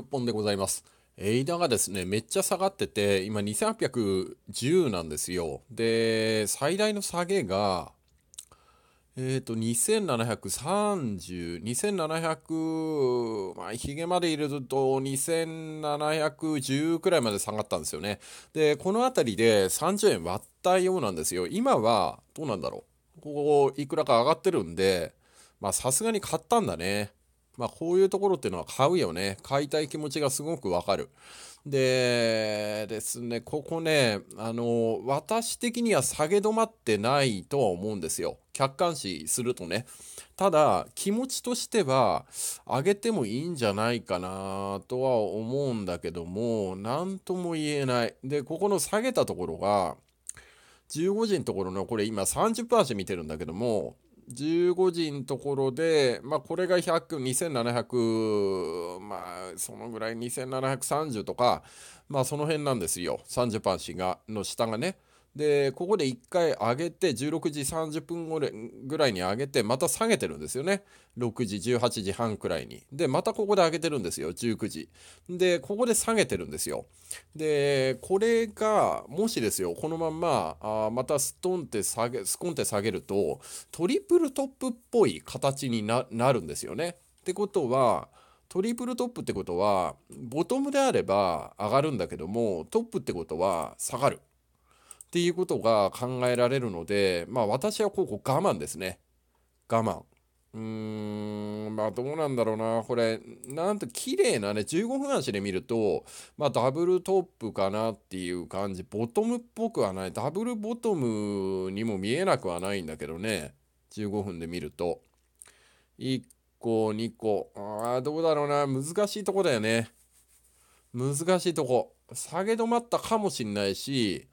ッポンでございます。ダがですね、めっちゃ下がってて、今2810なんですよ。で、最大の下げが、えっ、ー、と、2730、2700、まあ、ヒゲまで入れると、2710くらいまで下がったんですよね。で、この辺りで30円割ったようなんですよ。今は、どうなんだろう。ここ、いくらか上がってるんで、まあ、さすがに買ったんだね。まあ、こういうところっていうのは買うよね。買いたい気持ちがすごくわかる。でですね、ここね、あの、私的には下げ止まってないとは思うんですよ。客観視するとね。ただ、気持ちとしては、上げてもいいんじゃないかなとは思うんだけども、何とも言えない。で、ここの下げたところが、15時のところの、これ今30分足見てるんだけども、15時のところで、まあ、これが100、2700、まあ、そのぐらい2730とか、まあ、その辺なんですよ。30パンが、の下がね。でここで1回上げて16時30分ぐらいに上げてまた下げてるんですよね6時18時半くらいにでまたここで上げてるんですよ19時でここで下げてるんですよでこれがもしですよこのまんまあまたストンって下げスコンって下げるとトリプルトップっぽい形になるんですよねってことはトリプルトップってことはボトムであれば上がるんだけどもトップってことは下がるっていうことが考えられるので、まあ私はここ我慢ですね。我慢。うーん、まあどうなんだろうな。これ、なんと綺麗なね、15分足で見ると、まあダブルトップかなっていう感じ。ボトムっぽくはない。ダブルボトムにも見えなくはないんだけどね。15分で見ると。1個、2個。ああ、どうだろうな。難しいとこだよね。難しいとこ。下げ止まったかもしんないし、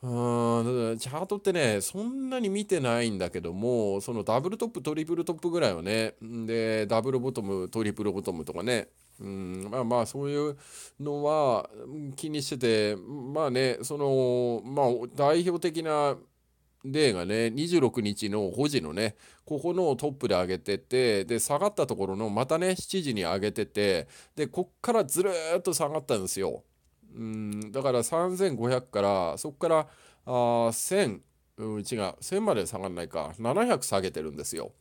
うんチャートってねそんなに見てないんだけどもそのダブルトップトリプルトップぐらいはねでダブルボトムトリプルボトムとかねうんまあまあそういうのは気にしててまあねそのまあ代表的な例がね26日の5時のねここのトップで上げててで下がったところのまたね7時に上げててでこっからずるっと下がったんですよ。うんだから3500からそこからあ1000、うん、違う1000まで下がらないか700下げてるんですよ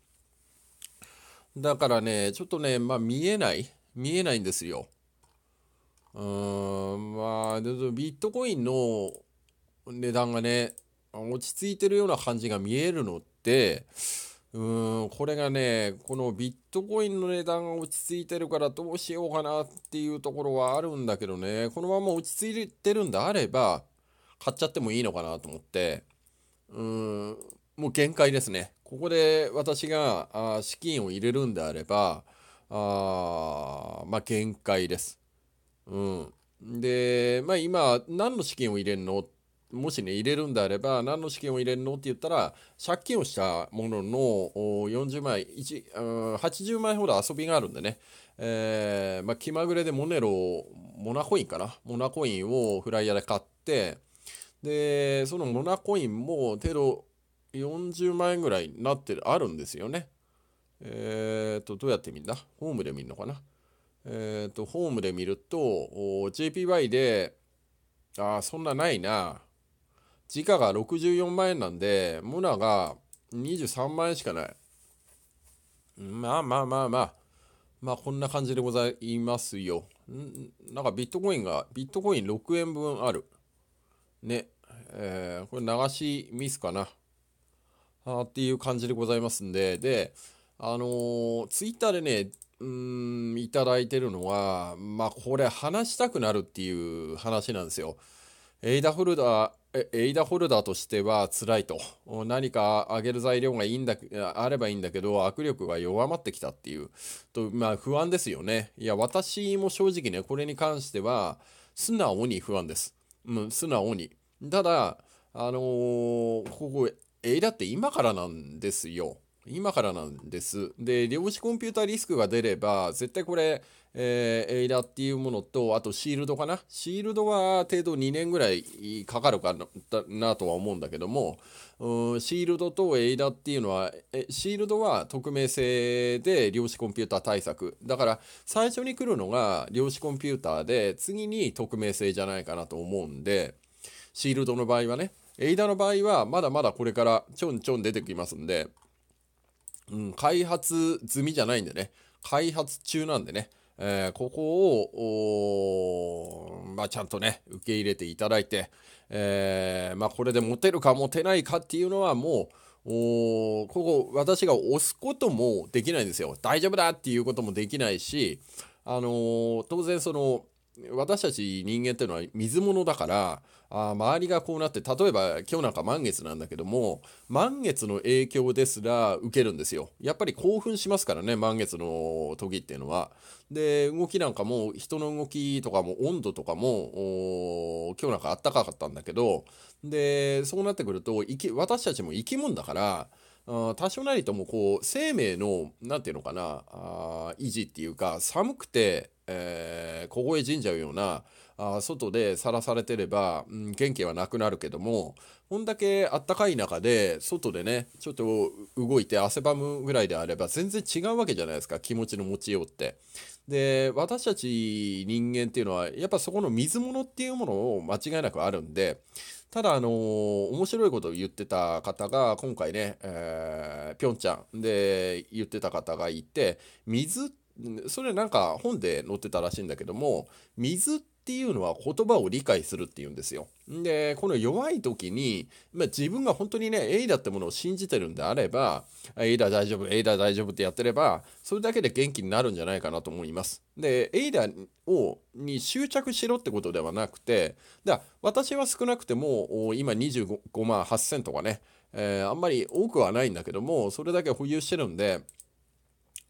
だからねちょっとねまあ見えない見えないんですようんまあビットコインの値段がね落ち着いてるような感じが見えるのってうんこれがね、このビットコインの値段が落ち着いてるからどうしようかなっていうところはあるんだけどね、このまま落ち着いてるんであれば、買っちゃってもいいのかなと思って、うん、もう限界ですね。ここで私があ資金を入れるんであれば、あまあ限界です。うん。で、まあ今、何の資金を入れるのっもしね、入れるんであれば、何の資金を入れるのって言ったら、借金をしたものの40枚、80枚ほど遊びがあるんでね、えー、まあ、気まぐれでモネロ、モナコインかな、モナコインをフライヤーで買って、で、そのモナコインも程度40万円ぐらいになってる、あるんですよね。えっ、と、どうやって見るんだホームで見るのかなえっ、と、ホームで見ると、JPY で、ああ、そんなないな。時価が64万円なんで、モナが23万円しかない。まあまあまあまあ。まあこんな感じでございますよ。んなんかビットコインが、ビットコイン6円分ある。ね。えー、これ流しミスかな。あっていう感じでございますんで。で、あのー、ツイッターでね、うーん、いただいてるのは、まあこれ話したくなるっていう話なんですよ。エイダホルダー、エイダホルダーとしては辛いと。何か上げる材料がいいんだ、あればいいんだけど、握力が弱まってきたっていう。と、まあ不安ですよね。いや、私も正直ね、これに関しては、素直に不安です。うん、素直に。ただ、あのー、ここ、エイダって今からなんですよ。今からなんです。で、量子コンピュータリスクが出れば、絶対これ、えー、エイダっていうものと、あとシールドかな。シールドは程度2年ぐらいかかるかなとは思うんだけども、うんシールドとエイダっていうのは、えシールドは匿名性で量子コンピューター対策。だから最初に来るのが量子コンピューターで、次に匿名性じゃないかなと思うんで、シールドの場合はね、エイダの場合はまだまだこれからちょんちょん出てきますんで、うん、開発済みじゃないんでね、開発中なんでね、えー、ここを、まあ、ちゃんとね、受け入れていただいて、えー、まあ、これで持てるか持てないかっていうのはもう、おここ私が押すこともできないんですよ。大丈夫だっていうこともできないし、あのー、当然その私たち人間っていうのは水物だから、あ周りがこうなって例えば今日なんか満月なんだけども満月の影響ですら受けるんですよやっぱり興奮しますからね満月の時っていうのはで動きなんかも人の動きとかも温度とかも今日なんかあったかかったんだけどでそうなってくると私たちも生き物だから多少なりともこう生命の何て言うのかな維持っていうか寒くて、えー、凍え死んじゃうようなあ外でさらされてれば、うん、元気はなくなるけどもこんだけあったかい中で外でねちょっと動いて汗ばむぐらいであれば全然違うわけじゃないですか気持ちの持ちようって。で私たち人間っていうのはやっぱそこの水物っていうものを間違いなくあるんでただあのー、面白いことを言ってた方が今回ね、えー、ぴょんちゃんで言ってた方がいて水それなんか本で載ってたらしいんだけども水ってっていうのは言葉を理解するっていうんですよ。で、この弱い時に、まあ、自分が本当にね、エイダってものを信じてるんであれば、エイダ大丈夫、エイダ大丈夫ってやってれば、それだけで元気になるんじゃないかなと思います。で、エイダを、に執着しろってことではなくて、だ私は少なくても、今25万8000とかね、えー、あんまり多くはないんだけども、それだけ保有してるんで、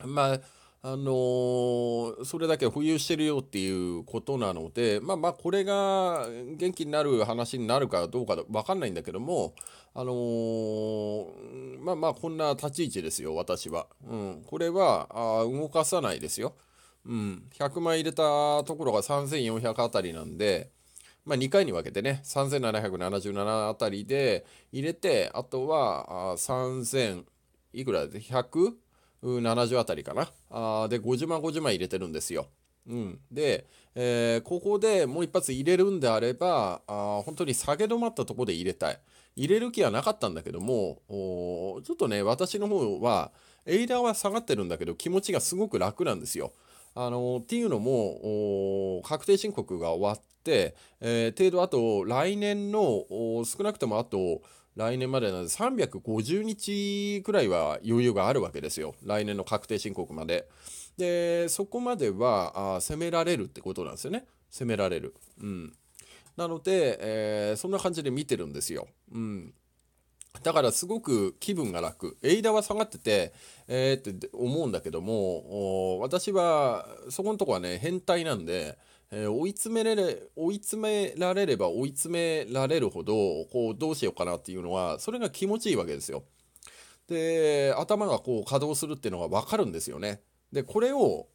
まあ、あのー、それだけ保有してるよっていうことなので、まあまあ、これが元気になる話になるかどうか分かんないんだけども、あのー、まあまあ、こんな立ち位置ですよ、私は。うん、これは、あ動かさないですよ。うん、100枚入れたところが3400あたりなんで、まあ、2回に分けてね、3777あたりで入れて、あとはあ3000、いくらで 100? 70あたりかなあで50万50万入れてるんですよ。うん、で、えー、ここでもう一発入れるんであればあ本当に下げ止まったとこで入れたい入れる気はなかったんだけどもちょっとね私の方はエイダーは下がってるんだけど気持ちがすごく楽なんですよ。あのっていうのも確定申告が終わって、えー、程度あと来年の少なくともあと来年までなんで350日くらいは余裕があるわけですよ来年の確定申告まで。でそこまではあ攻められるってことなんですよね攻められる。うん、なので、えー、そんな感じで見てるんですよ。うんだからすごく気分が楽。エイダは下がってて、えー、って思うんだけども、私はそこのとこはね、変態なんで、えー、追い詰められ追い詰められれば追い詰められるほどこうどうしようかなっていうのはそれが気持ちいいわけですよ。で頭がこう稼働するっていうのが分かるんですよね。でこれを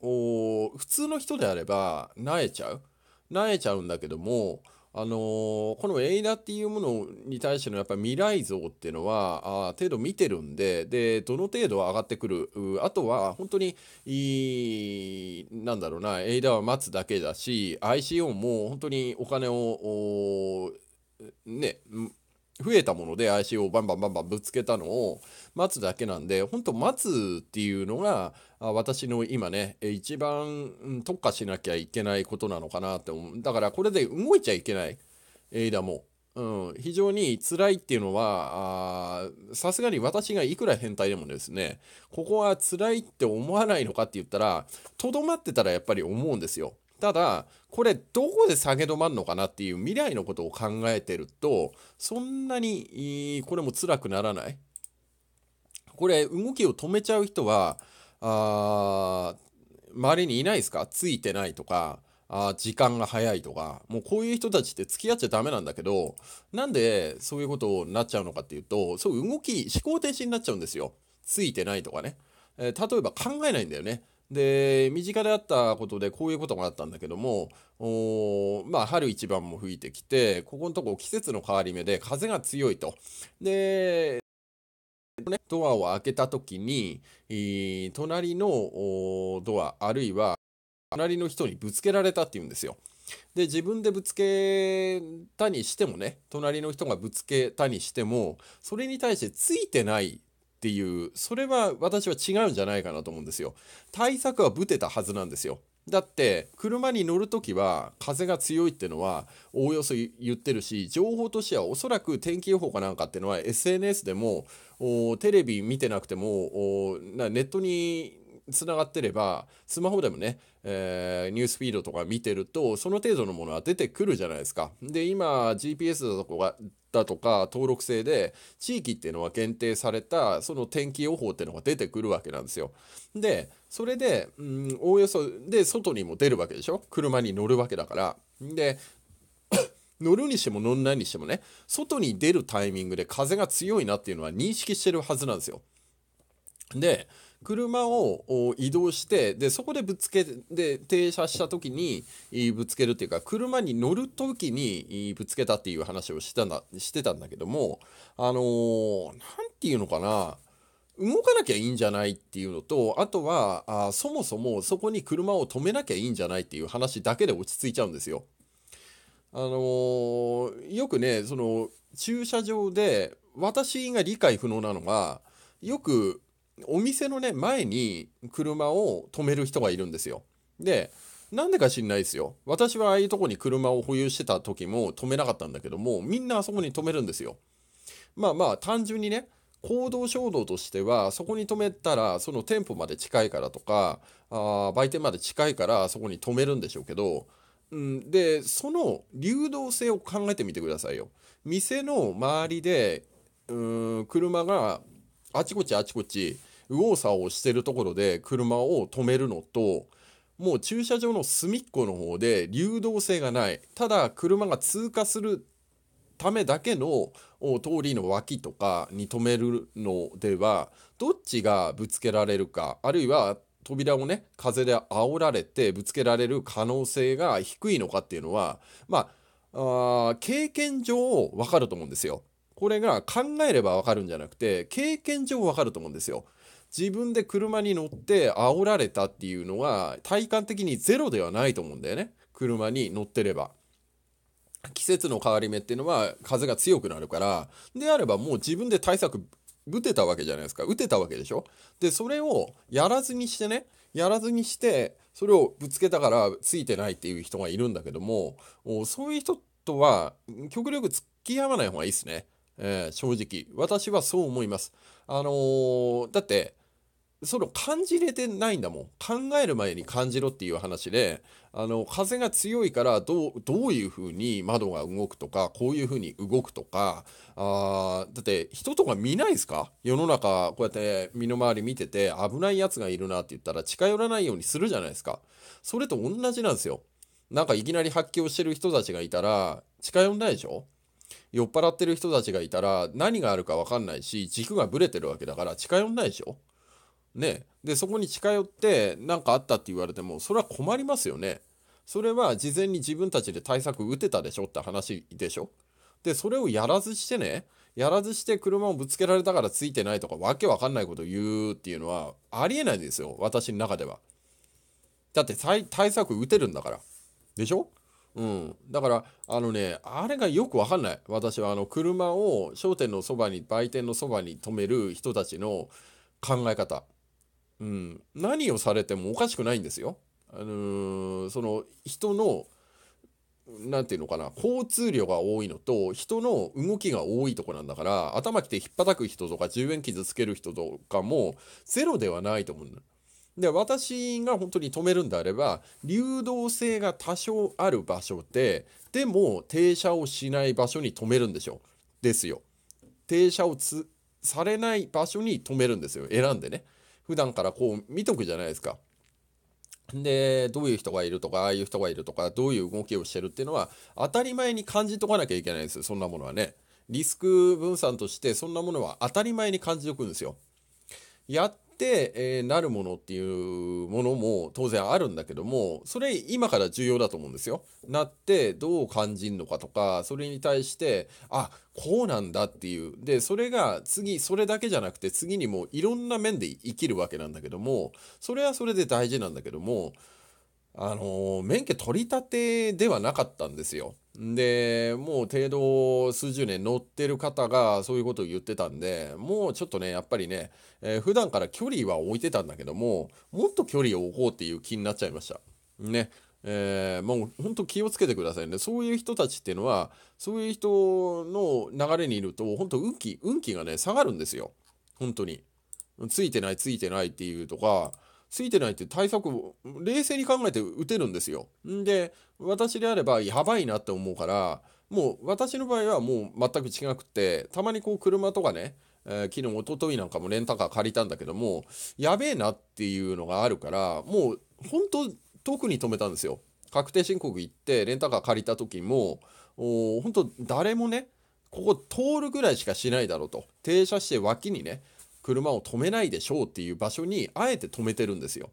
普通の人であれば慣えちゃう慣えちゃうんだけどもあのー、このエイダっていうものに対してのやっぱ未来像っていうのはあ程度見てるんででどの程度上がってくるあとは本当にいなんだろうなエイダは待つだけだし ICO も本当にお金をね増えたもので IC o をバンバンバンバンぶつけたのを待つだけなんで、本当待つっていうのが、私の今ね、一番特化しなきゃいけないことなのかなって思う。だからこれで動いちゃいけない。えイダも。うん、非常に辛いっていうのは、さすがに私がいくら変態でもですね、ここは辛いって思わないのかって言ったら、とどまってたらやっぱり思うんですよ。ただ、これどこで下げ止まるのかなっていう未来のことを考えてると、そんなにこれも辛くならない。これ動きを止めちゃう人は、あ周りにいないですかついてないとかあ時間が早いとかもうこういう人たちって付き合っちゃダメなんだけどなんでそういうことになっちゃうのかっていうとそう動き思考停止になっちゃうんですよついてないとかね、えー、例えば考えないんだよねで身近であったことでこういうことがあったんだけどもおまあ春一番も吹いてきてここのとこ季節の変わり目で風が強いとでね、ドアを開けた時に、隣のドア、あるいは、隣の人にぶつけられたっていうんですよ。で、自分でぶつけたにしてもね、隣の人がぶつけたにしても、それに対してついてないっていう、それは私は違うんじゃないかなと思うんですよ。対策はぶてたはずなんですよ。だって車に乗る時は風が強いってのはおおよそ言ってるし情報としてはおそらく天気予報かなんかっていうのは SNS でもテレビ見てなくてもネットにつながってれば、スマホでもね、えー、ニュースフィードとか見てると、その程度のものは出てくるじゃないですか。で、今、GPS だとか、だとか登録制で地域っていうのは限定されたその天気予報っていうのが出てくるわけなんですよ。でそれでおおよそで外にも出るわけでしょ車に乗るわけだから。で 乗るにしても乗んないにしてもね外に出るタイミングで風が強いなっていうのは認識してるはずなんですよ。で車を移動してでそこでぶつけて停車した時にぶつけるっていうか車に乗る時にぶつけたっていう話をしたんだしてたんだけどもあの何、ー、て言うのかな動かなきゃいいんじゃないっていうのとあとはあそもそもそこに車を止めなきゃいいんじゃないっていう話だけで落ち着いちゃうんですよ。あのー、よくねその駐車場で私が理解不能なのがよくお店のね前に車を止める人がいるんですよでなんでか知んないですよ私はああいうとこに車を保有してた時も止めなかったんだけどもみんなあそこに止めるんですよまあまあ単純にね行動衝動としてはそこに止めたらその店舗まで近いからとかあ売店まで近いからそこに止めるんでしょうけど、うん、でその流動性を考えてみてくださいよ店の周りでうーん車があちこちあちこち右往左往してるところで車を止めるのともう駐車場の隅っこの方で流動性がないただ車が通過するためだけの通りの脇とかに止めるのではどっちがぶつけられるかあるいは扉をね風で煽られてぶつけられる可能性が低いのかっていうのはまあ経験上分かると思うんですよ。これが考えればわかるんじゃなくて経験上わかると思うんですよ。自分で車に乗って煽られたっていうのは体感的にゼロではないと思うんだよね車に乗ってれば。季節の変わり目っていうのは風が強くなるからであればもう自分で対策打てたわけじゃないですか打てたわけでしょでそれをやらずにしてねやらずにしてそれをぶつけたからついてないっていう人がいるんだけどもそういう人とは極力付き合わない方がいいですねえー、正直私はそう思いますあのー、だってその感じれてないんだもん考える前に感じろっていう話であの風が強いからどうどういうふうに窓が動くとかこういうふうに動くとかあだって人とか見ないですか世の中こうやって身の回り見てて危ないやつがいるなって言ったら近寄らないようにするじゃないですかそれと同じなんですよなんかいきなり発狂してる人たちがいたら近寄んないでしょ酔っ払ってる人たちがいたら何があるか分かんないし軸がぶれてるわけだから近寄んないでしょねでそこに近寄って何かあったって言われてもそれは困りますよねそれは事前に自分たちで対策打てたでしょって話でしょでそれをやらずしてねやらずして車をぶつけられたからついてないとかわけわかんないこと言うっていうのはありえないんですよ私の中ではだって対策打てるんだからでしょうん、だからあのねあれがよく分かんない私はあの車を商店のそばに売店のそばに止める人たちの考え方、うん、何をされてもおかしくないんですよ。あのー、その人の何て言うのかな交通量が多いのと人の動きが多いとこなんだから頭きてひっぱたく人とか10円傷つける人とかもゼロではないと思うんだ。で私が本当に止めるんであれば流動性が多少ある場所ででも停車をしない場所に止めるんでしょうですよ。停車をつされない場所に止めるんですよ選んでね。普段からこう見とくじゃないですか。でどういう人がいるとかああいう人がいるとかどういう動きをしてるっていうのは当たり前に感じとかなきゃいけないんですよそんなものはね。リスク分散としてそんなものは当たり前に感じておくんですよ。やっ、えー、なるものっていうものも当然あるんだけどもそれ今から重要だと思うんですよ。なってどう感じるのかとかそれに対してあこうなんだっていうでそれが次それだけじゃなくて次にもいろんな面で生きるわけなんだけどもそれはそれで大事なんだけどもあの免許取り立てではなかったんですよ。でもう程度数十年乗ってる方がそういうことを言ってたんでもうちょっとねやっぱりね、えー、普段から距離は置いてたんだけどももっと距離を置こうっていう気になっちゃいましたねえー、もう本当気をつけてくださいねそういう人たちっていうのはそういう人の流れにいると本当運気運気がね下がるんですよ本当についてないついてないっていうとかついてないって対策を冷静に考えて打てるんですよ。んで私であればやばいなって思うからもう私の場合はもう全く違くてたまにこう車とかね、えー、昨日おとといなんかもレンタカー借りたんだけどもやべえなっていうのがあるからもう本当特に止めたんですよ。確定申告行ってレンタカー借りた時も本当誰もねここ通るぐらいしかしないだろうと停車して脇にね車を止めないでしょうっていう場所にあえて止めてるんですよ。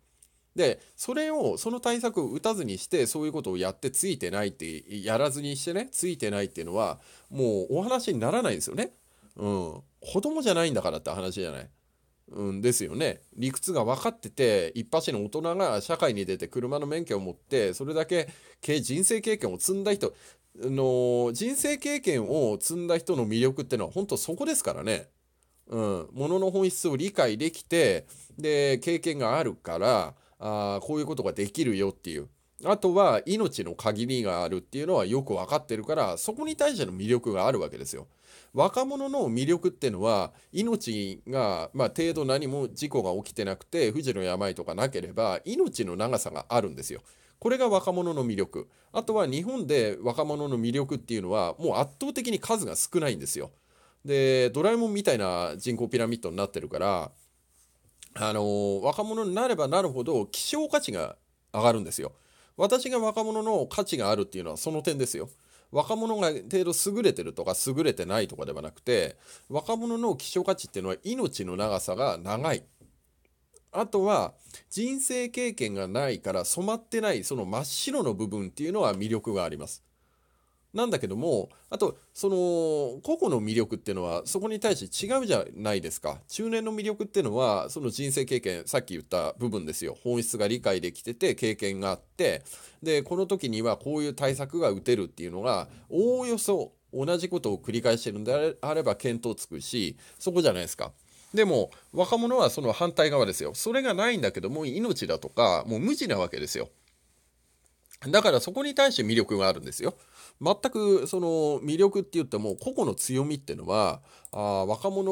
でそれをその対策を打たずにしてそういうことをやってついてないってやらずにしてねついてないっていうのはもうお話にならないですよね。うん、子供じゃないんだからって話じゃない。うん、ですよね理屈が分かってて一発の大人が社会に出て車の免許を持ってそれだけ人生経験を積んだ人の人生経験を積んだ人の魅力ってのは本当そこですからね。うん、ものの本質を理解できてで経験があるからあこういうことができるよっていう。あとは命の限りがあるっていうのはよく分かってるからそこに対しての魅力があるわけですよ。若者の魅力ってのは命が、まあ、程度何も事故が起きてなくて不治の病とかなければ命の長さがあるんですよ。これが若者の魅力。あとは日本で若者の魅力っていうのはもう圧倒的に数が少ないんですよ。でドラえもんみたいな人口ピラミッドになってるからあの若者になればなるほど希少価値が上がるんですよ。私が若者の価値があるっていうのはその点ですよ。若者が程度優れてるとか優れてないとかではなくて若者の希少価値っていうのは命の長さが長い。あとは人生経験がないから染まってないその真っ白の部分っていうのは魅力があります。なんだけどもあとその個々の魅力っていうのはそこに対して違うじゃないですか中年の魅力っていうのはその人生経験さっき言った部分ですよ本質が理解できてて経験があってでこの時にはこういう対策が打てるっていうのがおおよそ同じことを繰り返してるんであれば見当つくしそこじゃないですか。でも若者はその反対側ですよ。それがないんだけども命だとかもう無知なわけですよ。だからそこに対して魅力があるんですよ。全くその魅力って言っても個々の強みっていうのはあ若者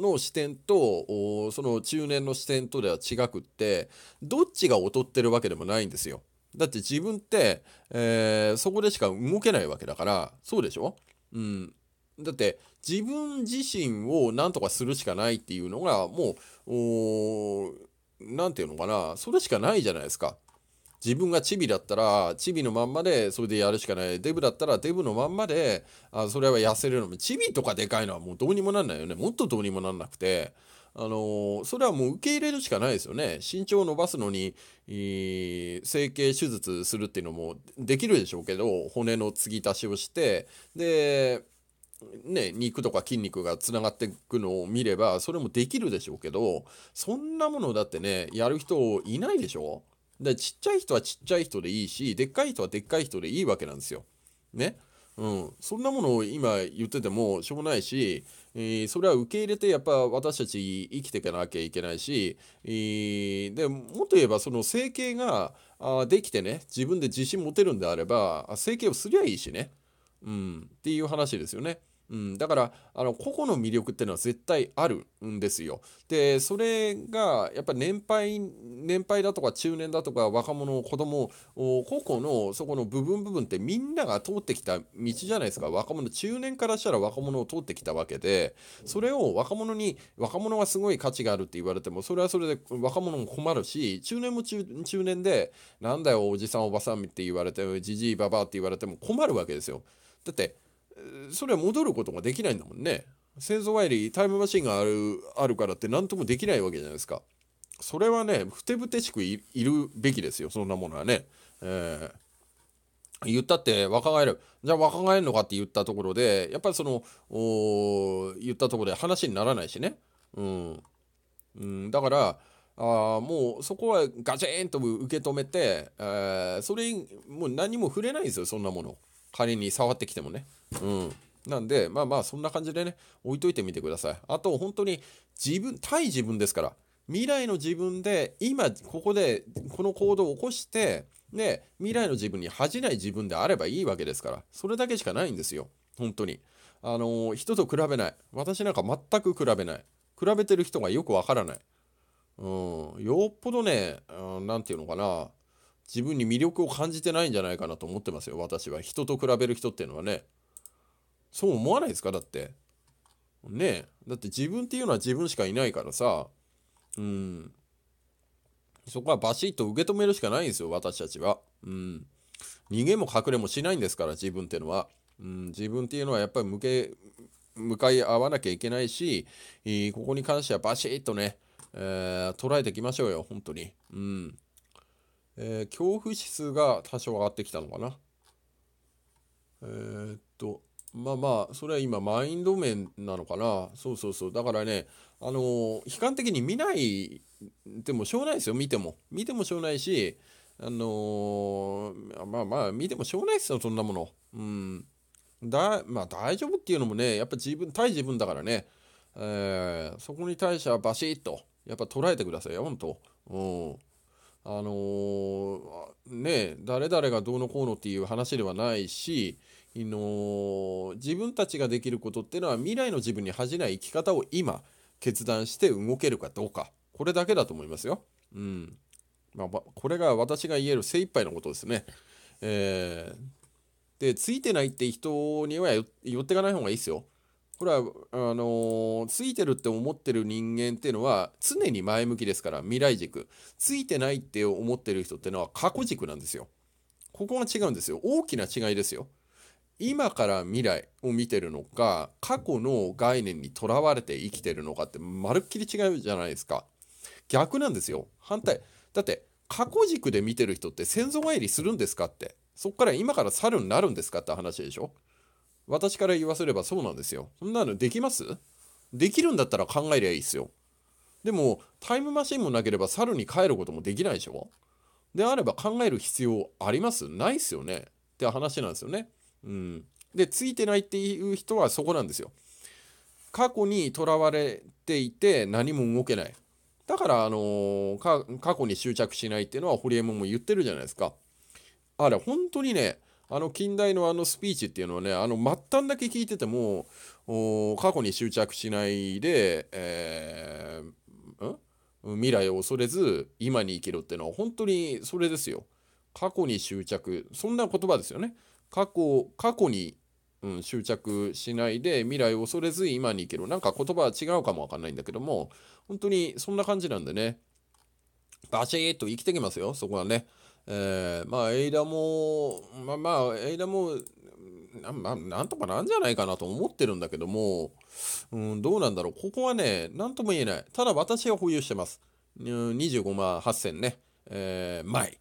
の視点とその中年の視点とでは違くってどっちが劣ってるわけでもないんですよ。だって自分って、えー、そこでしか動けないわけだからそうでしょ、うん、だって自分自身を何とかするしかないっていうのがもう何て言うのかなそれしかないじゃないですか。自分がチビだったら、チビのまんまでそれでやるしかない。デブだったらデブのまんまで、あそれは痩せるのも、チビとかでかいのはもうどうにもなんないよね。もっとどうにもなんなくて。あのー、それはもう受け入れるしかないですよね。身長を伸ばすのに、整形手術するっていうのもできるでしょうけど、骨の継ぎ足しをして、で、ね、肉とか筋肉がつながっていくのを見れば、それもできるでしょうけど、そんなものだってね、やる人いないでしょでちっちゃい人はちっちゃい人でいいしでっかい人はでっかい人でいいわけなんですよ。ね。うん、そんなものを今言っててもしょうがないし、えー、それは受け入れてやっぱ私たち生きていかなきゃいけないし、えー、でもっと言えばその整形があできてね自分で自信持てるんであれば整形をすりゃいいしね、うん、っていう話ですよね。うん、だからあの個々の魅力っていうのは絶対あるんですよ。でそれがやっぱ年配年配だとか中年だとか若者子供個々のそこの部分部分ってみんなが通ってきた道じゃないですか若者中年からしたら若者を通ってきたわけでそれを若者に若者はすごい価値があるって言われてもそれはそれで若者も困るし中年も中年でなんだよおじさんおばさんって言われてじじいばばって言われても困るわけですよ。だってそれは戻ることができないんだもんね。戦争帰りタイムマシンがあるあるからって何ともできないわけじゃないですか。それはね、ふてぶてしくいるべきですよ、そんなものはね。えー、言ったって若返る。じゃあ若返るのかって言ったところで、やっぱりその、言ったところで話にならないしね。うん。うん、だから、あもうそこはガチーンと受け止めて、えー、それもう何も触れないんですよ、そんなもの。仮に触ってきてもね。うん。なんで、まあまあ、そんな感じでね、置いといてみてください。あと、本当に自分、対自分ですから、未来の自分で、今、ここで、この行動を起こして、ね、未来の自分に恥じない自分であればいいわけですから、それだけしかないんですよ。本当に。あのー、人と比べない。私なんか全く比べない。比べてる人がよくわからない。うん、よっぽどね、何、うん、て言うのかな、自分に魅力を感じてないんじゃないかなと思ってますよ私は人と比べる人っていうのはねそう思わないですかだってねだって自分っていうのは自分しかいないからさうんそこはバシッと受け止めるしかないんですよ私たちはうん逃げも隠れもしないんですから自分っていうのは、うん、自分っていうのはやっぱり向け向かい合わなきゃいけないし、ここに関してはバシッとね、えー、捉えていきましょうよ本当にうんえー、恐怖指数が多少上がってきたのかな。えー、っと、まあまあ、それは今、マインド面なのかな。そうそうそう。だからね、あのー、悲観的に見ないでもしょうがないですよ、見ても。見てもしょうがないし、あのー、まあまあ、見てもしょうがないですよ、そんなもの。うん。だ、まあ大丈夫っていうのもね、やっぱ自分、対自分だからね、えー、そこに対してはバシッと、やっぱ捉えてくださいよ、ほんと。うん。あのー、ね誰々がどうのこうのっていう話ではないし、の自分たちができることっていうのは未来の自分に恥じない生き方を今決断して動けるかどうかこれだけだと思いますよ。うんまあ、これが私が言える精一杯のことですね。えー、でついてないって人には寄っていかない方がいいですよ。これはあのー、ついてるって思ってる人間っていうのは常に前向きですから未来軸ついてないって思ってる人ってのは過去軸なんですよここが違うんですよ大きな違いですよ今から未来を見てるのか過去の概念にとらわれて生きてるのかってまるっきり違うじゃないですか逆なんですよ反対だって過去軸で見てる人って先祖返りするんですかってそっから今から猿になるんですかって話でしょ私から言わせればそうなんですよ。そんなのできますできるんだったら考えりゃいいですよ。でも、タイムマシンもなければ猿に帰ることもできないでしょであれば考える必要ありますないっすよねって話なんですよね。うん。で、ついてないっていう人はそこなんですよ。過去にとらわれていて何も動けない。だから、あのー、過去に執着しないっていうのはホリエモンも言ってるじゃないですか。あれ、本当にね、あの近代のあのスピーチっていうのはねあの末端だけ聞いてても過去に執着しないで、えー、未来を恐れず今に生きろっていうのは本当にそれですよ。過去に執着そんな言葉ですよね。過去過去に、うん、執着しないで未来を恐れず今に生きろなんか言葉は違うかもわかんないんだけども本当にそんな感じなんでねバシッと生きてきますよそこはね。えー、まあ、エイダも、まあまあ、エイダも、なまあ、なんとかなんじゃないかなと思ってるんだけども、うん、どうなんだろう。ここはね、なんとも言えない。ただ私は保有してます。25万8000ね。えー、枚。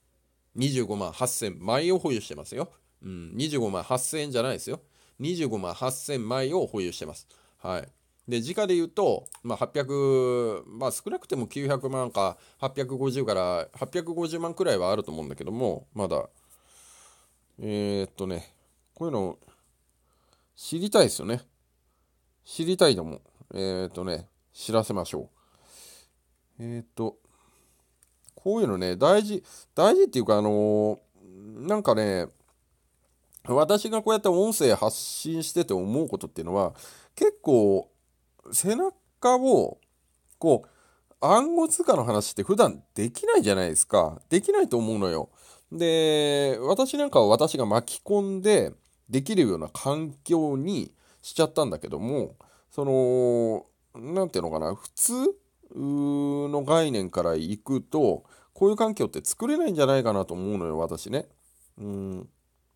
25万8000枚を保有してますよ。うん、25万8000円じゃないですよ。25万8000枚を保有してます。はい。で、時価で言うと、まあ、800、まあ、少なくても900万か、850から850万くらいはあると思うんだけども、まだ、えー、っとね、こういうの、知りたいですよね。知りたいと思う。えー、っとね、知らせましょう。えー、っと、こういうのね、大事、大事っていうか、あのなんかね、私がこうやって音声発信してて思うことっていうのは、結構背中をこう暗号通貨の話って普段できないじゃないですかできないと思うのよで私なんかは私が巻き込んでできるような環境にしちゃったんだけどもその何ていうのかな普通の概念からいくとこういう環境って作れないんじゃないかなと思うのよ私ねうん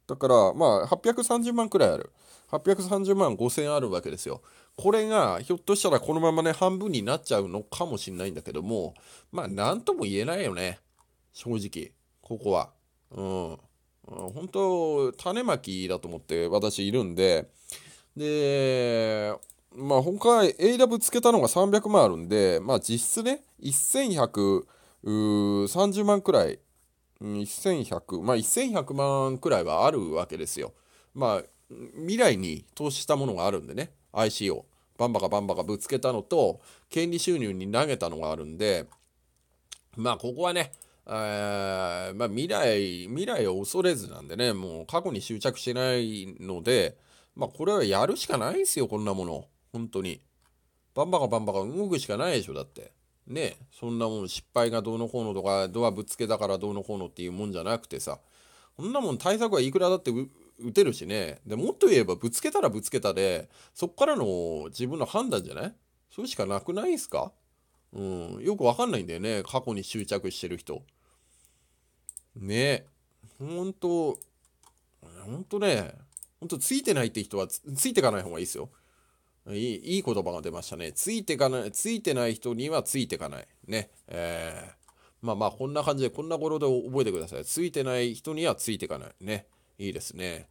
だからまあ830万くらいある830万5000あるわけですよこれがひょっとしたらこのままね、半分になっちゃうのかもしれないんだけども、まあ、なんとも言えないよね。正直、ここは。うん。本当、種まきだと思って私いるんで、で、まあ、今回 AW つけたのが300万あるんで、まあ、実質ね、1130万くらい、1100、まあ、1100万くらいはあるわけですよ。まあ、未来に投資したものがあるんでね。IC をバンバカバンバカぶつけたのと、権利収入に投げたのがあるんで、まあ、ここはね、えー、まあ、未来、未来を恐れずなんでね、もう過去に執着しないので、まあ、これはやるしかないですよ、こんなもの。本当に。バンバカバンバカ動くしかないでしょ、だって。ねそんなもん失敗がどうのこうのとか、ドアぶつけたからどうのこうのっていうもんじゃなくてさ、こんなもん対策はいくらだって打てるしねでもっと言えばぶつけたらぶつけたでそっからの自分の判断じゃないそれしかなくないですかうん、よくわかんないんだよね過去に執着してる人ねほんとほんとねほんとついてないって人はついてかない方がいいですよいいいい言葉が出ましたねついてかないついてない人にはついてかないねえー、まあまあこんな感じでこんな頃で覚えてくださいついてない人にはついてかないねいいですね。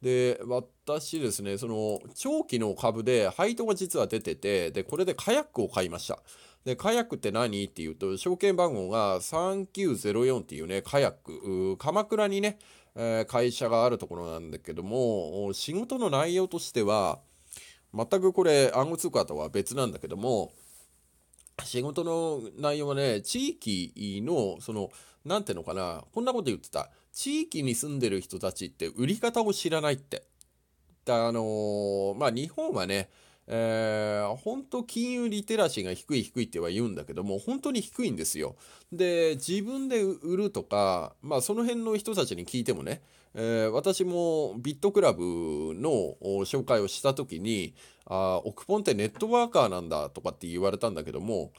で、私ですね、その、長期の株で配当が実は出てて、で、これでカヤックを買いました。で、カヤックって何っていうと、証券番号が3904っていうね、カヤック、鎌倉にね、えー、会社があるところなんだけども、仕事の内容としては、全くこれ暗号通貨とは別なんだけども、仕事の内容はね、地域の、その、なんていうのかな、こんなこと言ってた。地域に住んでる人たちって売り方を知らないって。あのー、まあ、日本はね、えー、本当金融リテラシーが低い低いっては言うんだけども、本当に低いんですよ。で、自分で売るとか、まあその辺の人たちに聞いてもね、えー、私もビットクラブの紹介をした時に、あ、オポンってネットワーカーなんだとかって言われたんだけども、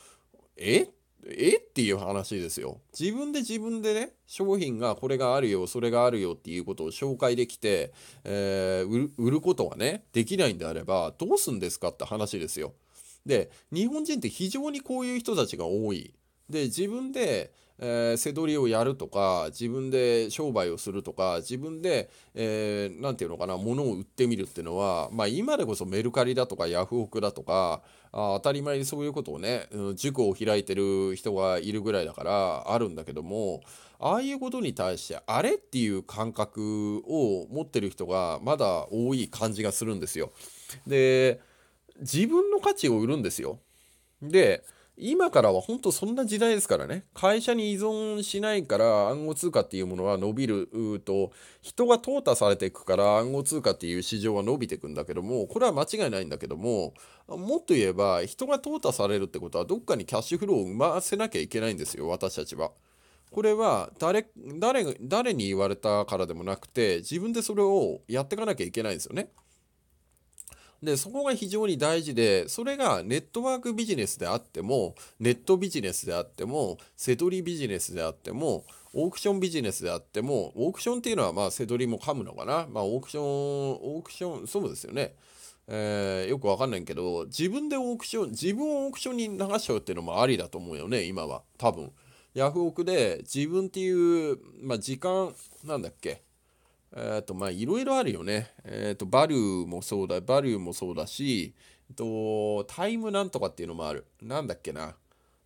ええっていう話ですよ。自分で自分でね、商品がこれがあるよ、それがあるよっていうことを紹介できて、えー、売ることがね、できないんであれば、どうすんですかって話ですよ。で、日本人って非常にこういう人たちが多い。で自分で、えー、背取りをやるとか自分で商売をするとか自分で何、えー、て言うのかな物を売ってみるっていうのは、まあ、今でこそメルカリだとかヤフオクだとかあ当たり前にそういうことをね、うん、塾を開いてる人がいるぐらいだからあるんだけどもああいうことに対してあれっていう感覚を持ってる人がまだ多い感じがするんですよ。で自分の価値を売るんですよ。で今からは本当そんな時代ですからね。会社に依存しないから暗号通貨っていうものは伸びると、人が淘汰されていくから暗号通貨っていう市場は伸びていくんだけども、これは間違いないんだけども、もっと言えば人が淘汰されるってことはどっかにキャッシュフローを生ませなきゃいけないんですよ、私たちは。これは誰、誰、誰に言われたからでもなくて、自分でそれをやっていかなきゃいけないんですよね。でそこが非常に大事でそれがネットワークビジネスであってもネットビジネスであってもセドリビジネスであってもオークションビジネスであってもオークションっていうのはまあセドリも噛むのかな、まあ、オークションオークションそうですよね、えー、よくわかんないけど自分でオークション自分をオークションに流しちゃうっていうのもありだと思うよね今は多分ヤフオクで自分っていう、まあ、時間なんだっけえっとまあいろいろあるよね。えっ、ー、とバリューもそうだ、バリューもそうだし、えっとタイムなんとかっていうのもある。なんだっけな。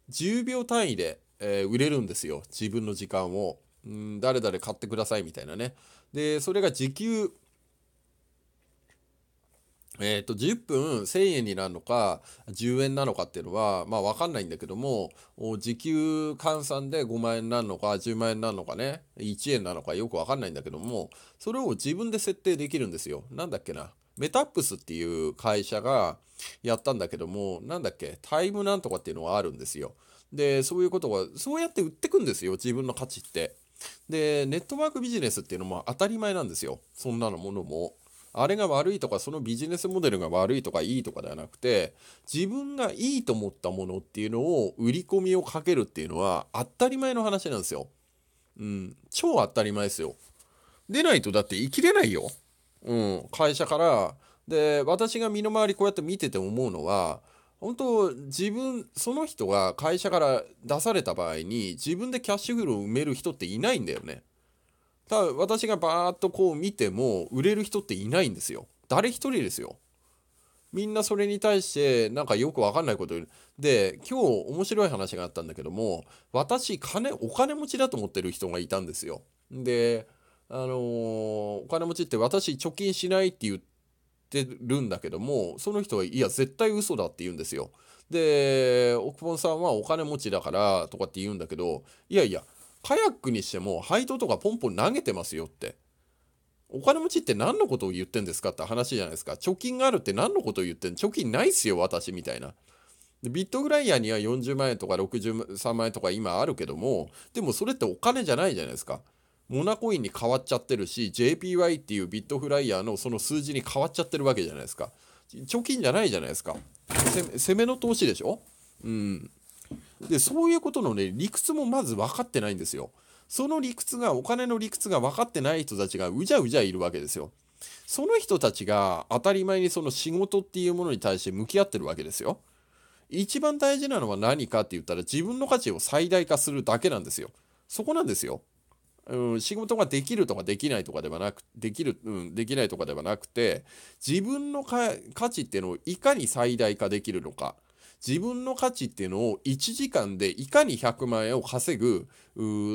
10秒単位で、えー、売れるんですよ。自分の時間を。うん誰々買ってくださいみたいなね。で、それが時給えー、と10分1,000円になるのか10円なのかっていうのはまあ分かんないんだけども時給換算で5万円なのか10万円なのかね1円なのかよく分かんないんだけどもそれを自分で設定できるんですよ。なんだっけなメタップスっていう会社がやったんだけどもなんだっけタイムなんとかっていうのがあるんですよ。でそういうことがそうやって売ってくんですよ自分の価値って。でネットワークビジネスっていうのも当たり前なんですよそんなのものも。あれが悪いとかそのビジネスモデルが悪いとかいいとかではなくて自分がいいと思ったものっていうのを売り込みをかけるっていうのは当たり前の話なんですよ。うん、超当たり前ですよ。でないとだって生きれないよ。うん、会社から。で私が身の回りこうやって見てて思うのは本当自分その人が会社から出された場合に自分でキャッシュフローを埋める人っていないんだよね。ただ私がバーッとこう見ても売れる人っていないんですよ誰一人ですよみんなそれに対してなんかよくわかんないことで今日面白い話があったんだけども私金お金持ちだと思ってる人がいたんですよであのー、お金持ちって私貯金しないって言ってるんだけどもその人はいや絶対嘘だって言うんですよで奥本さんはお金持ちだからとかって言うんだけどいやいやカヤックにしても配当とかポンポン投げてますよって。お金持ちって何のことを言ってんですかって話じゃないですか。貯金があるって何のことを言ってん貯金ないっすよ、私みたいな。でビットグライヤーには40万円とか63万円とか今あるけども、でもそれってお金じゃないじゃないですか。モナコインに変わっちゃってるし、JPY っていうビットフライヤーのその数字に変わっちゃってるわけじゃないですか。貯金じゃないじゃないですか。攻めの投資でしょうん。でそういうことのね理屈もまず分かってないんですよその理屈がお金の理屈が分かってない人たちがうじゃうじゃいるわけですよその人たちが当たり前にその仕事っていうものに対して向き合ってるわけですよ一番大事なのは何かって言ったら自分の価値を最大化するだけなんですよそこなんですようん、仕事ができるとかできないとかではなくできる、うん、できないとかではなくて自分の価値っていうのをいかに最大化できるのか自分の価値っていうのを1時間でいかに100万円を稼ぐ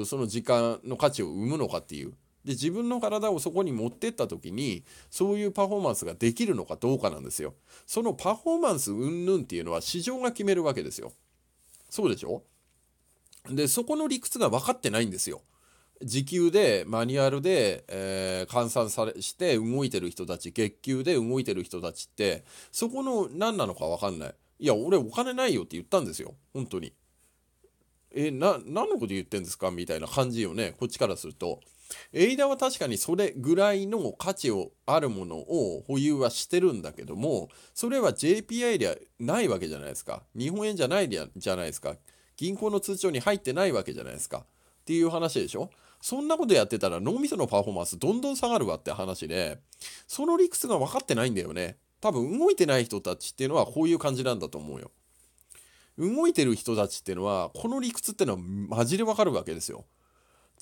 その時間の価値を生むのかっていうで自分の体をそこに持ってった時にそういうパフォーマンスができるのかどうかなんですよそのパフォーマンス云々っていうのは市場が決めるわけですよそうでしょでそこの理屈が分かってないんですよ時給でマニュアルで、えー、換算されして動いてる人たち月給で動いてる人たちってそこの何なのか分かんないいや、俺お金ないよって言ったんですよ。本当に。え、な、何のこと言ってんですかみたいな感じよね。こっちからすると。エイダは確かにそれぐらいの価値をあるものを保有はしてるんだけども、それは JPI ではないわけじゃないですか。日本円じゃないじゃないですか。銀行の通帳に入ってないわけじゃないですか。っていう話でしょそんなことやってたら脳みそのパフォーマンスどんどん下がるわって話で、その理屈が分かってないんだよね。多分動いてない人たちっていうのはこういう感じなんだと思うよ。動いてる人たちっていうのはこの理屈ってのはマジでわかるわけですよ。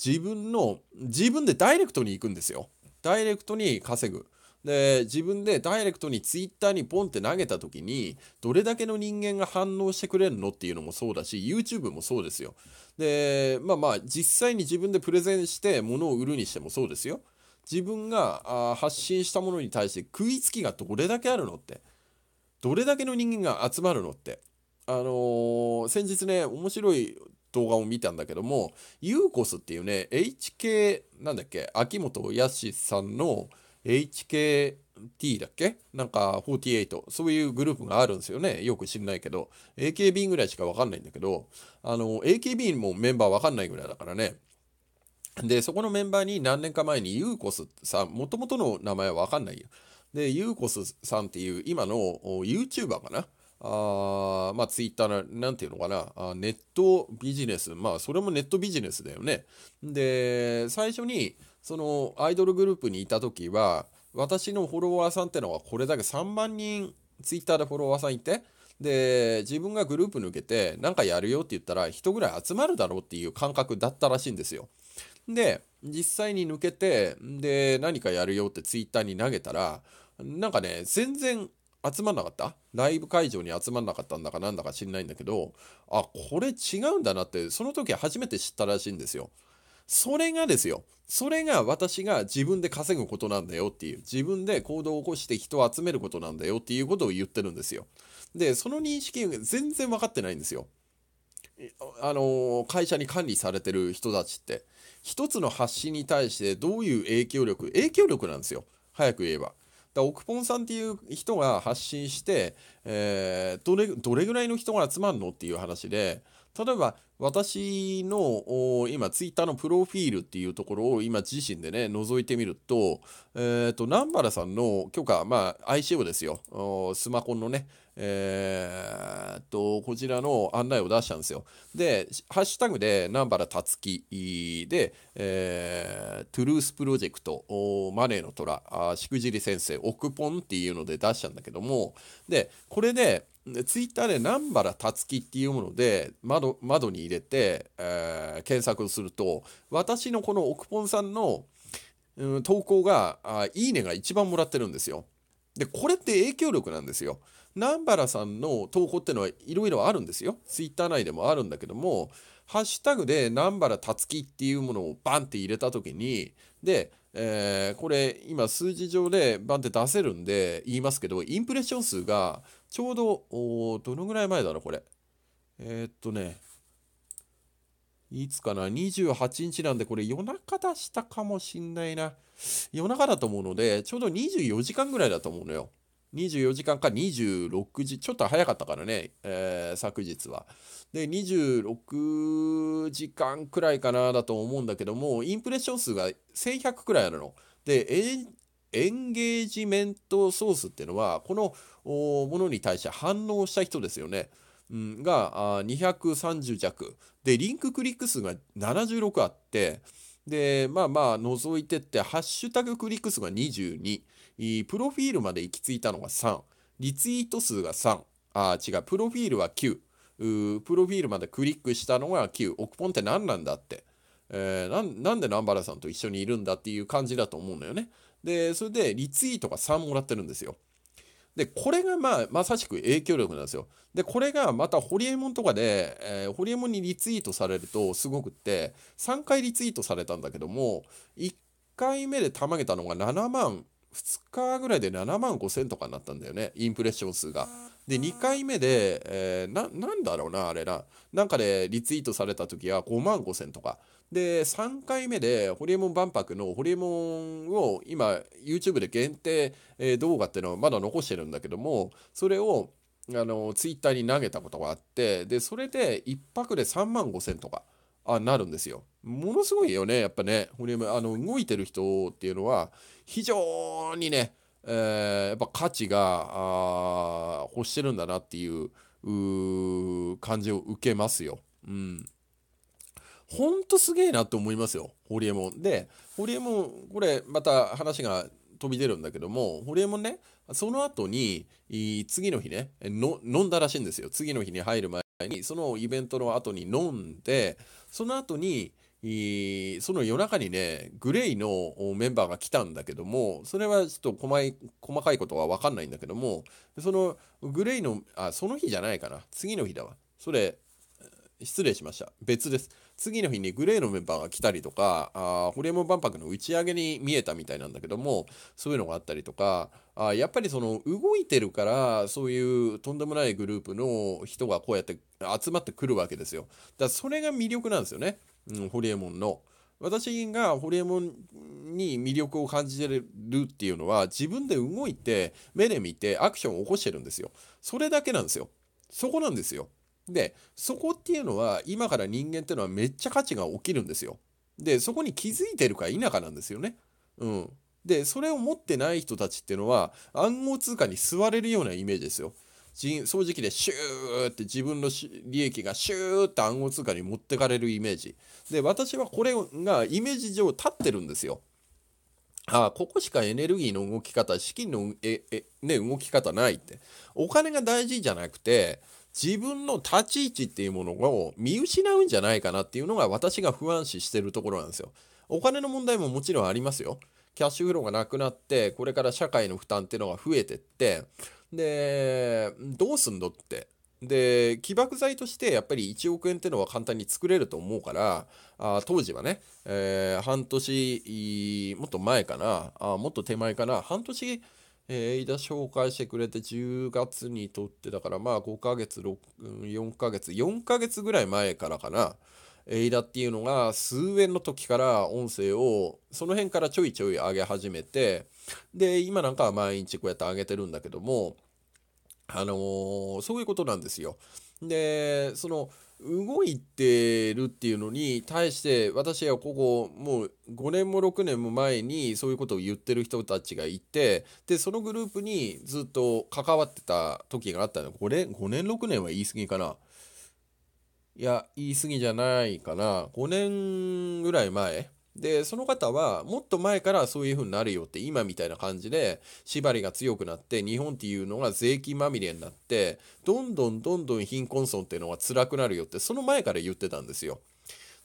自分の自分でダイレクトに行くんですよ。ダイレクトに稼ぐ。で自分でダイレクトにツイッターにポンって投げた時にどれだけの人間が反応してくれるのっていうのもそうだし YouTube もそうですよでまあまあ実際に自分でプレゼンして物を売るにしてもそうですよ自分があ発信したものに対して食いつきがどれだけあるのってどれだけの人間が集まるのってあのー、先日ね面白い動画を見たんだけどもユーコスっていうね HK なんだっけ秋元康さんの HKT だっけなんか48そういうグループがあるんですよねよく知らないけど AKB ぐらいしか分かんないんだけどあの AKB もメンバー分かんないぐらいだからねで、そこのメンバーに何年か前にユーコスさん、もともとの名前はわかんないよ。で、ユーコスさんっていう今の YouTuber かなあまあ、ツイッターな、なんていうのかなあ、ネットビジネス。まあ、それもネットビジネスだよね。で、最初に、その、アイドルグループにいた時は、私のフォロワーさんってのはこれだけ3万人、ツイッターでフォロワーさんいて、で、自分がグループ抜けて、なんかやるよって言ったら、人ぐらい集まるだろうっていう感覚だったらしいんですよ。で、実際に抜けて、で、何かやるよってツイッターに投げたら、なんかね、全然集まんなかったライブ会場に集まんなかったんだかなんだか知んないんだけど、あ、これ違うんだなって、その時初めて知ったらしいんですよ。それがですよ。それが私が自分で稼ぐことなんだよっていう、自分で行動を起こして人を集めることなんだよっていうことを言ってるんですよ。で、その認識全然分かってないんですよ。あの、会社に管理されてる人たちって。一つの発信に対してどういう影響力影響力なんですよ早く言えば。だ奥ポンさんっていう人が発信して、えー、どれどれぐらいの人が集まるのっていう話で例えば私の今ツイッターのプロフィールっていうところを今自身でね覗いてみると,、えーと、と南原さんの許可まあ ICO ですよスマホのね、えー、っと、こちらの案内を出したんですよ。で、ハッシュタグで、南原たつきで、えー、トゥルースプロジェクト、マネーの虎、あしくじり先生、オクポンっていうので出したんだけども、で、これで、ツイッターで南原たつきっていうもので窓窓に入れて、えー、検索すると私のこの億ポンさんの、うん、投稿があいいねが一番もらってるんですよ。でこれって影響力なんですよ。南原さんの投稿っていうのはいろいろあるんですよ。ツイッター内でもあるんだけども、ハッシュタグで南原たつきっていうものをバンって入れた時に、で、えー、これ今数字上でバンって出せるんで言いますけど、インプレッション数がちょうど、どのぐらい前だろう、これ。えー、っとね、いつかな ?28 日なんで、これ夜中出したかもしんないな。夜中だと思うので、ちょうど24時間ぐらいだと思うのよ。24時間か26時ちょっと早かったからね、えー、昨日はで26時間くらいかなだと思うんだけどもインプレッション数が1100くらいあるのでエンゲージメントソースっていうのはこのものに対して反応した人ですよね、うん、が230弱でリンククリック数が76あってでまあまあ覗いてってハッシュタグクリック数が22プロフィールまで行き着いたのが3、リツイート数が3、あ、違う、プロフィールは9、プロフィールまでクリックしたのが9、億ポンって何なんだって。えー、なんで南原さんと一緒にいるんだっていう感じだと思うのよね。で、それでリツイートが3もらってるんですよ。で、これがまあ、まさしく影響力なんですよ。で、これがまた、ホリエモンとかで、えー、ホリエモンにリツイートされるとすごくって、3回リツイートされたんだけども、1回目でたまげたのが7万2日ぐらいで7万5千とかになったんだよねインプレッション数が。で2回目で、えー、なんだろうなあれななんかで、ね、リツイートされた時は5万5千とかで3回目でホリエモン万博のホリエモンを今 YouTube で限定、えー、動画っていうのをまだ残してるんだけどもそれをあのツイッターに投げたことがあってでそれで1泊で3万5千とか。あなるんですよ。ものすごいよねやっぱねホリエモンあの動いてる人っていうのは非常にね、えー、やっぱ価値が欲してるんだなっていう感じを受けますよ。うん。ほんとすげえなって思いますよ、ホリエモン。で、ホリエモン、これまた話が飛び出るんだけども、ホリエモンね、その後に、次の日ねの、飲んだらしいんですよ。次の日に入る前に、そのイベントの後に飲んで、その後に、その夜中にね、グレイのメンバーが来たんだけども、それはちょっと細かいことは分かんないんだけども、そのグレイの、あ、その日じゃないかな。次の日だわ。それ、失礼しました。別です。次の日にグレーのメンバーが来たりとか、あホリエモン万博の打ち上げに見えたみたいなんだけども、そういうのがあったりとか、あやっぱりその動いてるから、そういうとんでもないグループの人がこうやって集まってくるわけですよ。だからそれが魅力なんですよね。うん、ホリエモンの。私がホリエモンに魅力を感じてるっていうのは自分で動いて目で見てアクションを起こしてるんですよ。それだけなんですよ。そこなんですよ。で、そこっていうのは今から人間ってのはめっちゃ価値が起きるんですよ。で、そこに気づいてるか否かなんですよね。うん。で、それを持ってない人たちっていうのは暗号通貨に吸われるようなイメージですよ。掃除機でシューって自分の利益がシューって暗号通貨に持ってかれるイメージで私はこれがイメージ上立ってるんですよああここしかエネルギーの動き方資金のええ、ね、動き方ないってお金が大事じゃなくて自分の立ち位置っていうものを見失うんじゃないかなっていうのが私が不安視してるところなんですよお金の問題ももちろんありますよキャッシュフローがなくなってこれから社会の負担っていうのが増えてってで、どうすんのって。で、起爆剤としてやっぱり1億円っていうのは簡単に作れると思うから、あ当時はね、えー、半年、もっと前かなあ、もっと手前かな、半年、えー、だ紹介してくれて10月にとってだからまあ5ヶ月6 4ヶ月4ヶ月ぐらい前からかなエイダっていうのが数円の時から音声をその辺からちょいちょい上げ始めてで今なんかは毎日こうやって上げてるんだけどもあのー、そういうことなんですよ。で、その、動いてるっていうのに対して私はここもう5年も6年も前にそういうことを言ってる人たちがいてでそのグループにずっと関わってた時があったのこれ5年6年は言い過ぎかないや言い過ぎじゃないかな5年ぐらい前で、その方は、もっと前からそういう風になるよって、今みたいな感じで、縛りが強くなって、日本っていうのが税金まみれになって、どんどんどんどん貧困層っていうのが辛くなるよって、その前から言ってたんですよ。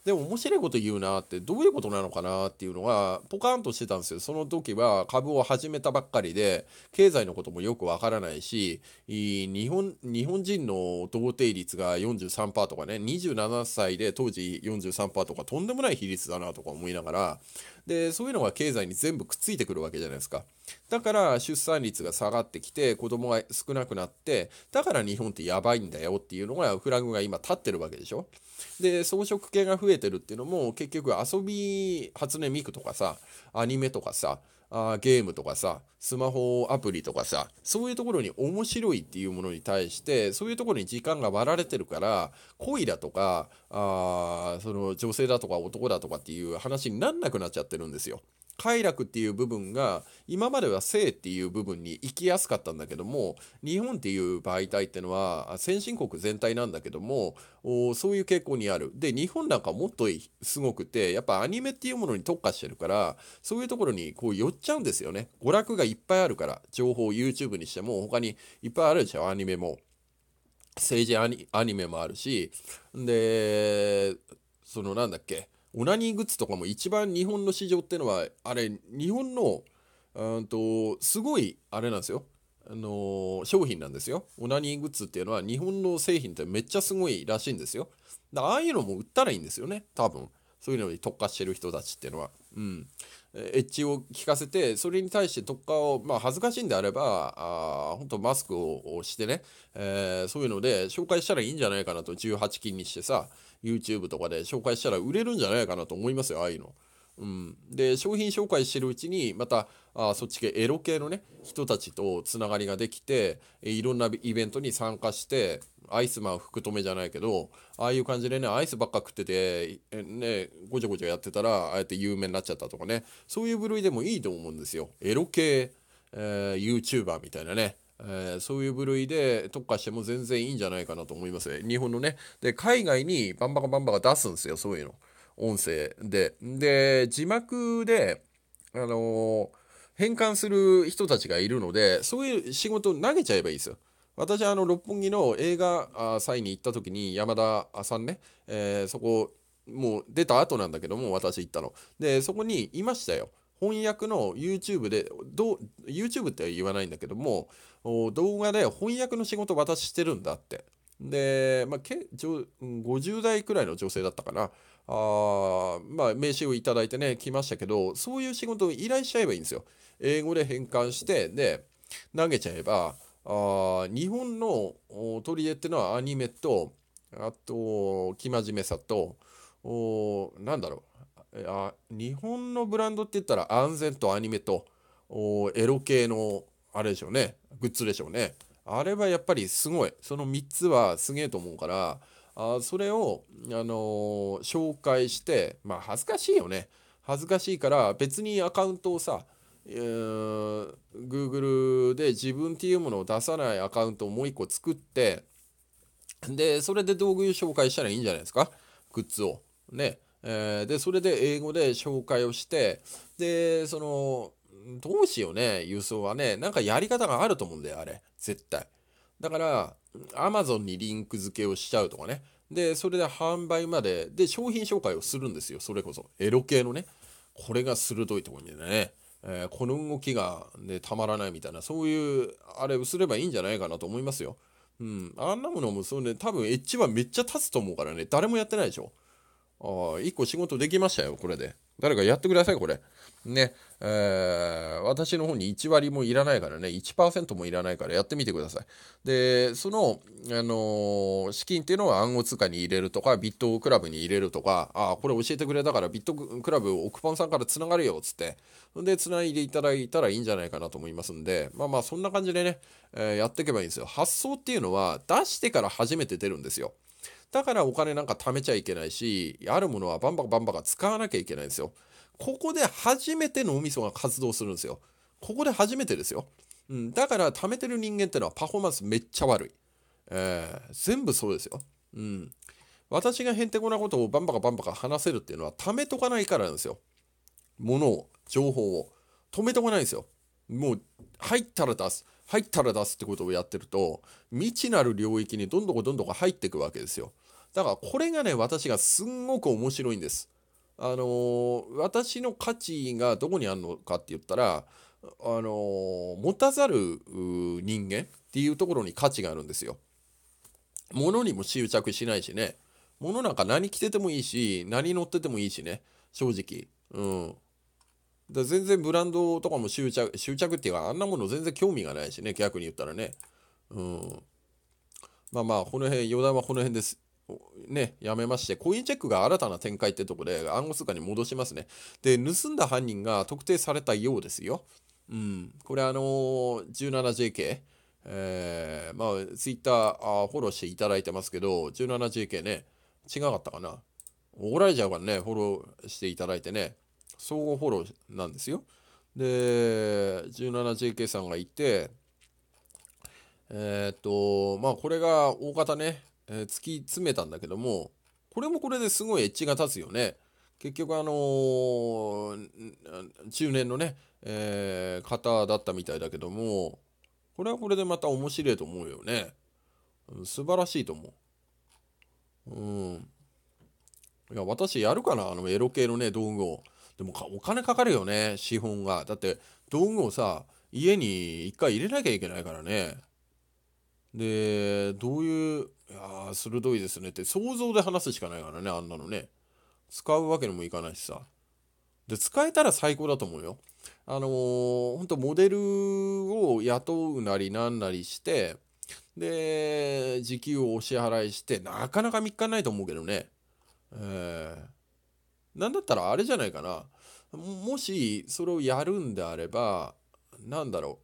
でも面白いこと言うなってどういうことなのかなっていうのがポカンとしてたんですよその時は株を始めたばっかりで経済のこともよくわからないし日本日本人の同定率が43%とかね27歳で当時43%とかとんでもない比率だなとか思いながらでそういうのが経済に全部くっついてくるわけじゃないですかだから出産率が下がってきて子供が少なくなってだから日本ってやばいんだよっていうのがフラグが今立ってるわけでしょ。で装飾系が増えてるっていうのも結局遊び初音ミクとかさアニメとかさあゲームとかさスマホアプリとかさそういうところに面白いっていうものに対してそういうところに時間が割られてるから恋だとかあその女性だとか男だとかっていう話になんなくなっちゃってるんですよ。快楽っていう部分が今までは性っていう部分に行きやすかったんだけども日本っていう媒体ってのは先進国全体なんだけどもそういう傾向にあるで日本なんかもっとすごくてやっぱアニメっていうものに特化してるからそういうところにこう寄っちゃうんですよね娯楽がいっぱいあるから情報 YouTube にしても他にいっぱいあるでしょアニメも政治アニメもあるしでそのなんだっけオナニーグッズとかも一番日本の市場ってのは、あれ、日本の、うんと、すごい、あれなんですよ。あの商品なんですよ。オナニーグッズっていうのは日本の製品ってめっちゃすごいらしいんですよ。だああいうのも売ったらいいんですよね、多分。そういうのに特化してる人たちっていうのは。うん。エッジを聞かせて、それに対して特化を、まあ恥ずかしいんであれば、あ本当マスクをしてね、えー、そういうので紹介したらいいんじゃないかなと、18金にしてさ。YouTube とかで紹介したら売れるんじゃないかなと思いますよ、ああいうの。うん、で商品紹介してるうちにまたあそっち系エロ系のね人たちとつながりができていろんなイベントに参加してアイスマン福留じゃないけどああいう感じでねアイスばっか食ってて、ね、ごちゃごちゃやってたらああやって有名になっちゃったとかねそういう部類でもいいと思うんですよエロ系、えー、YouTuber みたいなねえー、そういう部類で特化しても全然いいんじゃないかなと思いますね。日本のね。で、海外にバンバカバンバカ出すんですよ、そういうの。音声で。で、字幕で、あのー、変換する人たちがいるので、そういう仕事を投げちゃえばいいですよ。私はあの六本木の映画祭に行った時に山田さんね、えー、そこもう出た後なんだけども私行ったのでそこにいましたよ翻訳の YouTube でどう YouTube って言わないんだけども動画で翻訳の仕事私してるんだってで、まあ、け50代くらいの女性だったかなあ、まあ、名刺をいただいてね来ましたけどそういう仕事を依頼しちゃえばいいんですよ英語で変換してで投げちゃえばあ日本の取り柄っていうのはアニメとあと生真面目さとおなんだろうあ日本のブランドって言ったら安全とアニメとエロ系のあれでしょうねグッズでしょうねあれはやっぱりすごいその3つはすげえと思うからあそれを、あのー、紹介してまあ恥ずかしいよね恥ずかしいから別にアカウントをさ、えー、Google で自分っていうものを出さないアカウントをもう一個作ってでそれで道具紹介したらいいんじゃないですかグッズをねえー、でそれで英語で紹介をしてでそのどうしようね輸送はねなんかやり方があると思うんだよあれ絶対だから Amazon にリンク付けをしちゃうとかねでそれで販売までで商品紹介をするんですよそれこそエロ系のねこれが鋭いところにね、えー、この動きが、ね、たまらないみたいなそういうあれをすればいいんじゃないかなと思いますようん、あんなものもそうね、多分エッジはめっちゃ立つと思うからね、誰もやってないでしょ。ああ、1個仕事できましたよ、これで。誰かやってください、これ。ね。えー、私の方に1割もいらないからね、1%もいらないからやってみてください。で、その、あのー、資金っていうのは暗号通貨に入れるとか、ビットクラブに入れるとか、ああ、これ教えてくれたから、ビットクラブクパンさんからつながるよ、つって。で、つないでいただいたらいいんじゃないかなと思いますんで、まあまあ、そんな感じでね、えー、やっていけばいいんですよ。発想っていうのは、出してから初めて出るんですよ。だからお金なんか貯めちゃいけないし、あるものはバンバカバンバカ使わなきゃいけないんですよ。ここで初めて脳みそが活動するんですよ。ここで初めてですよ。うん、だから貯めてる人間ってのはパフォーマンスめっちゃ悪い。えー、全部そうですよ。うん。私がへんてこなことをバンバカバンバカ話せるっていうのは貯めとかないからなんですよ。ものを、情報を。止めとかないんですよ。もう入ったら出す。入ったら出すってことをやってると未知なる領域にどんどこどんどこ入っていくわけですよ。だからこれがね、私がすんごく面白いんです。あのー、私の価値がどこにあるのかって言ったら、あのー、持たざる人間っていうところに価値があるんですよ。物にも執着しないしね。物なんか何着ててもいいし、何乗っててもいいしね。正直。うん。だ全然ブランドとかも執着、執着っていうか、あんなもの全然興味がないしね、逆に言ったらね。うん。まあまあ、この辺、余談はこの辺です。ね、やめまして、コインチェックが新たな展開ってとこで暗号通貨に戻しますね。で、盗んだ犯人が特定されたようですよ。うん、これあのー、17JK、えー、まあ、ツイッターフォローしていただいてますけど、17JK ね、違かったかな。怒られちゃうからね、フォローしていただいてね、総合フォローなんですよ。で、17JK さんがいて、えー、っと、まあ、これが大方ね、えー、突き詰めたんだけども、これもこれですごいエッジが立つよね。結局あのー、中年のね、えー、方だったみたいだけども、これはこれでまた面白いと思うよね。素晴らしいと思う。うん。いや、私やるかなあのエロ系のね、道具を。でもお金かかるよね、資本が。だって、道具をさ、家に一回入れなきゃいけないからね。で、どういういやー、鋭いですねって想像で話すしかないからね、あんなのね。使うわけにもいかないしさ。で、使えたら最高だと思うよ。あのー、ほんとモデルを雇うなりなんなりして、で、時給をお支払いして、なかなか3日ないと思うけどね。えー、なんだったらあれじゃないかな。もし、それをやるんであれば、なんだろ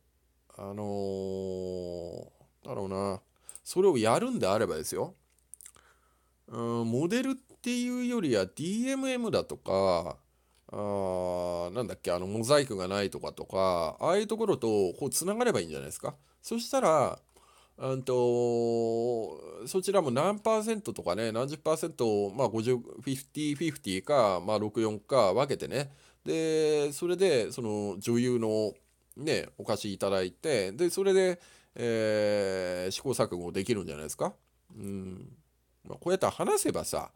う。あのー、だろうな。それをやるんであればですようんモデルっていうよりは DMM だとかあなんだっけあのモザイクがないとかとかああいうところとこうつながればいいんじゃないですかそしたらうんとそちらも何パーセントとかね何十パーセントまあ505050か、まあ、64か分けてねでそれでその女優のねお貸しいただいてでそれでえー、試行錯誤できるんじゃないですか。うんまあ、こうやって話せばさ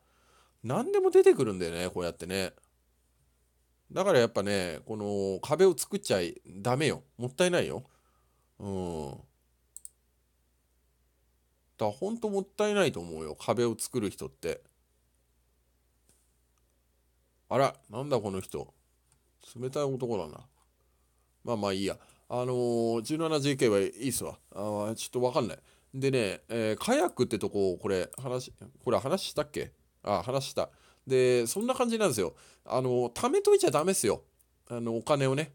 何でも出てくるんだよねこうやってね。だからやっぱねこの壁を作っちゃいダメよもったいないよ。うん。だほんともったいないと思うよ壁を作る人って。あらなんだこの人冷たい男だな。まあまあいいや。あのー、17JK はいいっすわ。あちょっとわかんない。でね、えー、カヤックってとこ、これ、話、これ話したっけあ、話した。で、そんな感じなんですよ。あのー、貯めといちゃダメっすよ。あの、お金をね。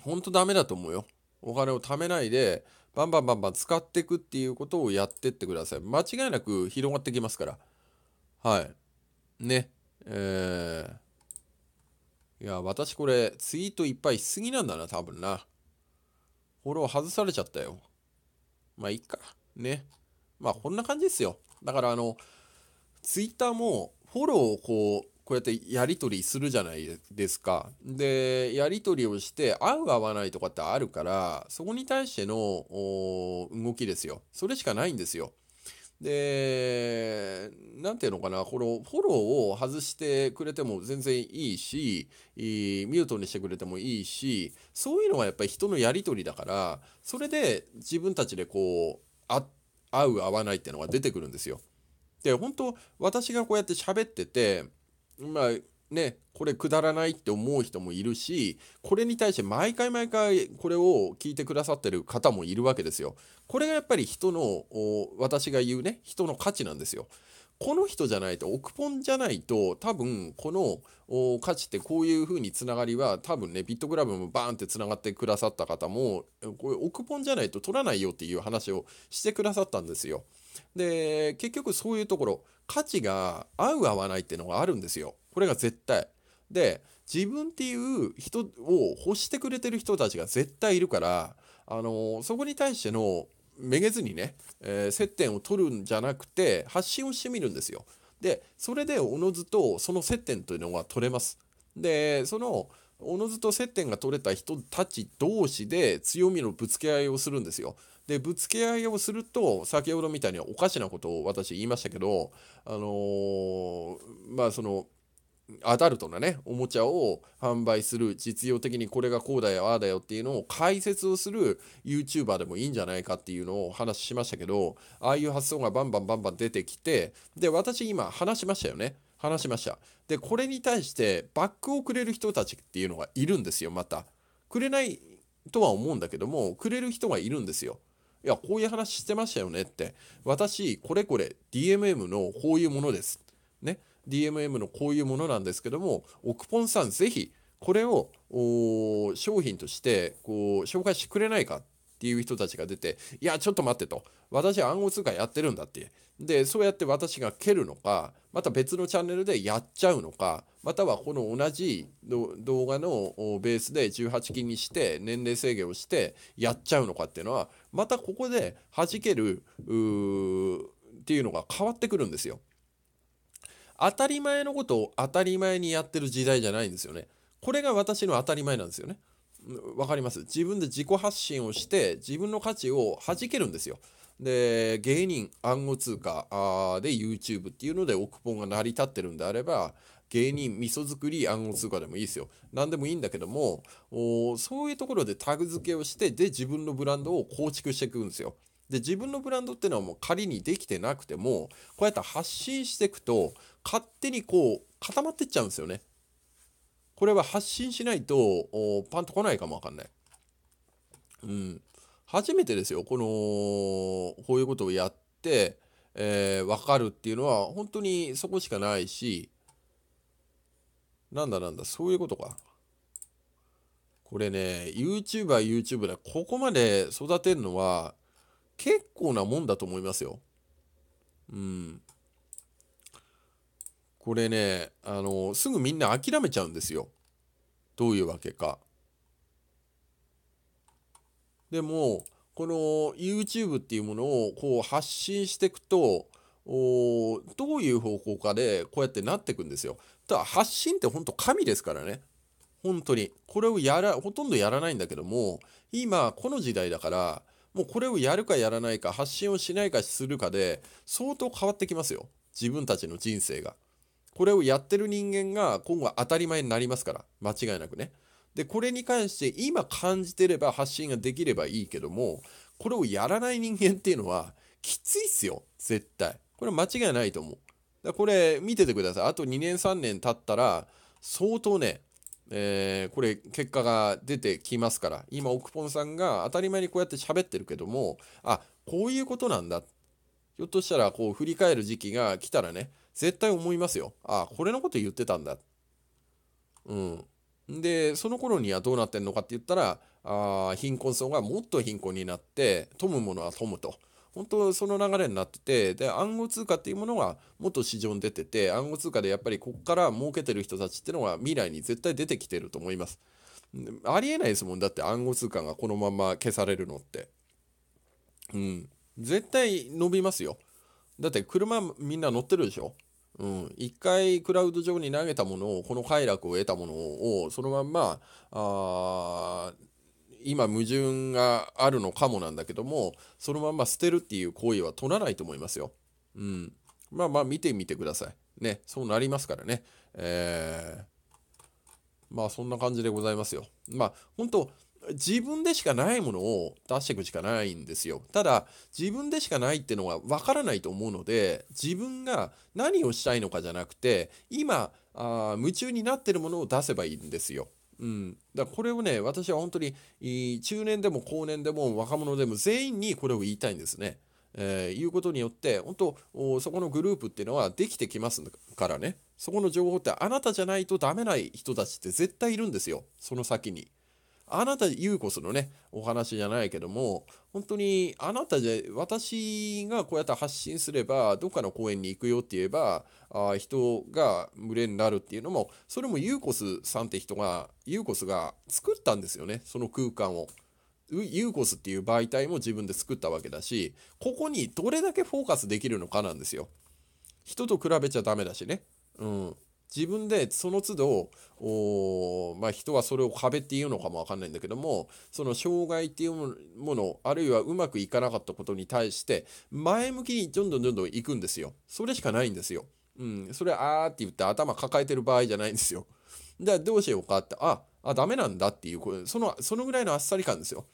ほんとダメだと思うよ。お金を貯めないで、バンバンバンバン使っていくっていうことをやってってください。間違いなく広がってきますから。はい。ね。えーいや、私これ、ツイートいっぱいしすぎなんだな、多分な。フォロー外されちゃったよ。まあ、いっか。ね。まあ、こんな感じですよ。だから、あの、ツイッターも、フォローをこう、こうやってやり取りするじゃないですか。で、やり取りをして、合う合わないとかってあるから、そこに対しての動きですよ。それしかないんですよ。で、なんていうのかな、このフォローを外してくれても全然いいし、ミュートにしてくれてもいいし、そういうのはやっぱり人のやり取りだから、それで自分たちでこう、あ合う合わないっていうのが出てくるんですよ。で、本当私がこうやって喋ってて、まあね、これくだらないって思う人もいるしこれに対して毎回毎回これを聞いてくださってる方もいるわけですよ。これがやっぱり人の私が言うね人の価値なんですよ。この人じゃないと奥本じゃないと多分この価値ってこういう風につながりは多分ねピットグラブもバーンってつながってくださった方もこれ奥本じゃないと取らないよっていう話をしてくださったんですよ。で結局そういうところ価値が合う合わないっていうのがあるんですよ。これが絶対。で自分っていう人を欲してくれてる人たちが絶対いるからあのー、そこに対してのめげずにね、えー、接点を取るんじゃなくて発信をしてみるんですよ。でそれでおのずとその接点というのが取れます。でそのおのずと接点が取れた人たち同士で強みのぶつけ合いをするんですよ。でぶつけ合いをすると先ほどみたいにおかしなことを私言いましたけどあのー、まあそのアダルトなねおもちゃを販売する実用的にこれがこうだよああだよっていうのを解説をする YouTuber でもいいんじゃないかっていうのをお話ししましたけどああいう発想がバンバンバンバン出てきてで私今話しましたよね話しましたでこれに対してバックをくれる人たちっていうのがいるんですよまたくれないとは思うんだけどもくれる人がいるんですよいやこういう話してましたよねって私これこれ DMM のこういうものですね DMM のこういうものなんですけどもオクポンさんぜひこれを商品としてこう紹介してくれないかっていう人たちが出て、いや、ちょっと待ってと。私は暗号通貨やってるんだって。で、そうやって私が蹴るのか、また別のチャンネルでやっちゃうのか、またはこの同じ動画のベースで18金にして年齢制限をしてやっちゃうのかっていうのは、またここで弾けるっていうのが変わってくるんですよ。当たり前のことを当たり前にやってる時代じゃないんですよね。これが私の当たり前なんですよね。わかります自分で自己発信をして自分の価値を弾けるんですよ。で芸人暗号通貨で YouTube っていうので億ポが成り立ってるんであれば芸人味噌作り暗号通貨でもいいですよ何でもいいんだけどもそういうところでタグ付けをしてで自分のブランドを構築していくんですよで自分のブランドっていうのはもう仮にできてなくてもこうやって発信していくと勝手にこう固まってっちゃうんですよね。これは発信しないとパンとこないかもわかんない。うん。初めてですよ。この、こういうことをやって、えー、わかるっていうのは本当にそこしかないし、なんだなんだ、そういうことか。これね、YouTuber、YouTuber でここまで育てるのは結構なもんだと思いますよ。うん。これね、あの、すぐみんな諦めちゃうんですよ。どういうわけか。でも、この YouTube っていうものをこう発信していくと、おどういう方向かでこうやってなっていくんですよ。ただ発信って本当神ですからね。本当に。これをやら、ほとんどやらないんだけども、今この時代だから、もうこれをやるかやらないか、発信をしないかするかで、相当変わってきますよ。自分たちの人生が。これをやってる人間が今後は当たり前になりますから、間違いなくね。で、これに関して今感じてれば発信ができればいいけども、これをやらない人間っていうのはきついっすよ、絶対。これ間違いないと思う。だこれ見ててください。あと2年3年経ったら、相当ね、えー、これ結果が出てきますから今奥ポンさんが当たり前にこうやって喋ってるけどもあこういうことなんだひょっとしたらこう振り返る時期が来たらね絶対思いますよあこれのこと言ってたんだうんでその頃にはどうなってんのかって言ったらあ貧困層がもっと貧困になって富むものは富むと本当その流れになっててで暗号通貨っていうものがもっと市場に出てて暗号通貨でやっぱりこっから儲けてる人たちっていうのが未来に絶対出てきてると思います。ありえないですもんだって暗号通貨がこのまま消されるのって。うん。絶対伸びますよ。だって車みんな乗ってるでしょうん、一回クラウド上に投げたものをこの快楽を得たものをそのまんまあ今矛盾があるのかもなんだけどもそのまま捨てるっていう行為は取らないと思いますよ。うん、まあまあ見てみてください。ねそうなりますからね。えー、まあそんな感じでございますよ。まあ本当自分でしかないものを出していくしかないんですよ。ただ自分でしかないってのは分からないと思うので自分が何をしたいのかじゃなくて今あ夢中になってるものを出せばいいんですよ。うん、だこれをね私は本当に中年でも後年でも若者でも全員にこれを言いたいんですね。えー、いうことによって本当そこのグループっていうのはできてきますからねそこの情報ってあなたじゃないとダメない人たちって絶対いるんですよその先に。あなたゆうこそのね、お話じゃないけども、本当にあなたじゃ、私がこうやって発信すれば、どっかの公園に行くよって言えば、あ人が群れになるっていうのも、それもユーコスさんって人が、ユーコスが作ったんですよね、その空間を。ユーコスっていう媒体も自分で作ったわけだし、ここにどれだけフォーカスできるのかなんですよ。人と比べちゃダメだしね。うん。自分でその都度お、まあ、人はそれを壁っていうのかもわかんないんだけどもその障害っていうものあるいはうまくいかなかったことに対して前向きにどんどんどんどん行くんですよそれしかないんですよ、うん、それあーって言って頭抱えてる場合じゃないんですよじゃあどうしようかってああダメなんだっていうそのそのぐらいのあっさり感ですよ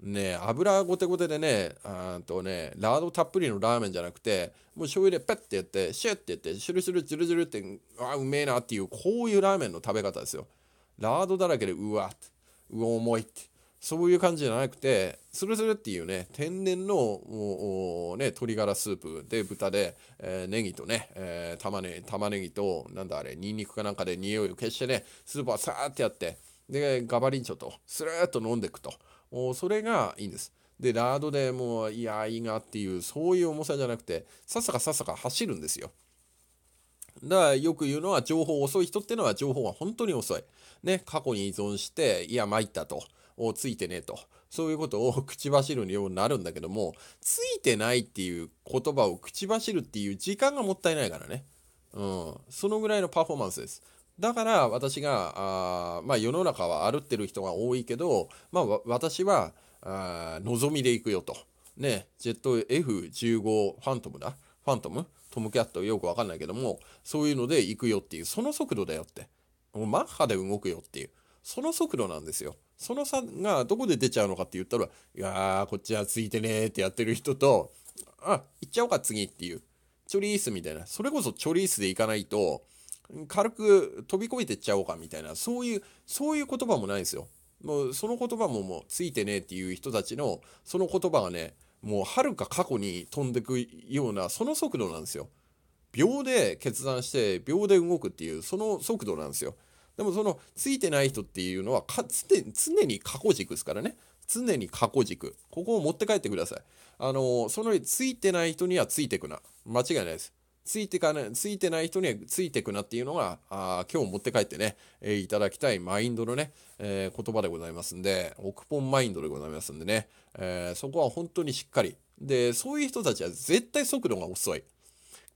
ね、油ごてごてでね、あとね、ラードたっぷりのラーメンじゃなくて、もう醤油でペッてやって、シュッてやって、シュルシュル、ジュルジュルって、あうめえなっていう、こういうラーメンの食べ方ですよ。ラードだらけで、うわっうお重いって、そういう感じじゃなくて、スルスルっていうね、天然の、ね、鶏ガラスープで、豚で、えー、ネギとね、えー、玉ねぎ、玉ねぎと、なんだあれ、ニンニクかなんかで匂いを消してね、スープはさーってやって、で、ガバリンチョと、スルーっと飲んでいくと。それがいいんです。で、ラードでもう、いや、いいがっていう、そういう重さじゃなくて、さっさかさっさか走るんですよ。だからよく言うのは情報遅い人ってのは情報が本当に遅い。ね、過去に依存して、いや、参ったと。おついてねと。そういうことを口走るようになるんだけども、ついてないっていう言葉を口走るっていう時間がもったいないからね。うん。そのぐらいのパフォーマンスです。だから私があ、まあ、世の中は歩ってる人が多いけど、まあ、私はあ望みで行くよと。ね、ジェット F15 ファントムだ。ファントムトムキャットよくわかんないけども、そういうので行くよっていう、その速度だよって。もうマッハで動くよっていう、その速度なんですよ。その差がどこで出ちゃうのかって言ったら、いやー、こっちはついてねーってやってる人と、あ、行っちゃおうか次っていう、チョリースみたいな、それこそチョリースで行かないと、軽く飛び越えてっちゃおうかみたいな、そういう、そういう言葉もないんですよ。もうその言葉ももうついてねえっていう人たちの、その言葉がね、もうはるか過去に飛んでくような、その速度なんですよ。秒で決断して、秒で動くっていう、その速度なんですよ。でもそのついてない人っていうのはかつて常に過去軸ですからね。常に過去軸。ここを持って帰ってください。あの、そのついてない人にはついてくな。間違いないです。ついてかね、ついてない人にはついてくなっていうのが、あ今日持って帰ってね、えー、いただきたいマインドのね、えー、言葉でございますんで、オクポンマインドでございますんでね、えー、そこは本当にしっかり。で、そういう人たちは絶対速度が遅い。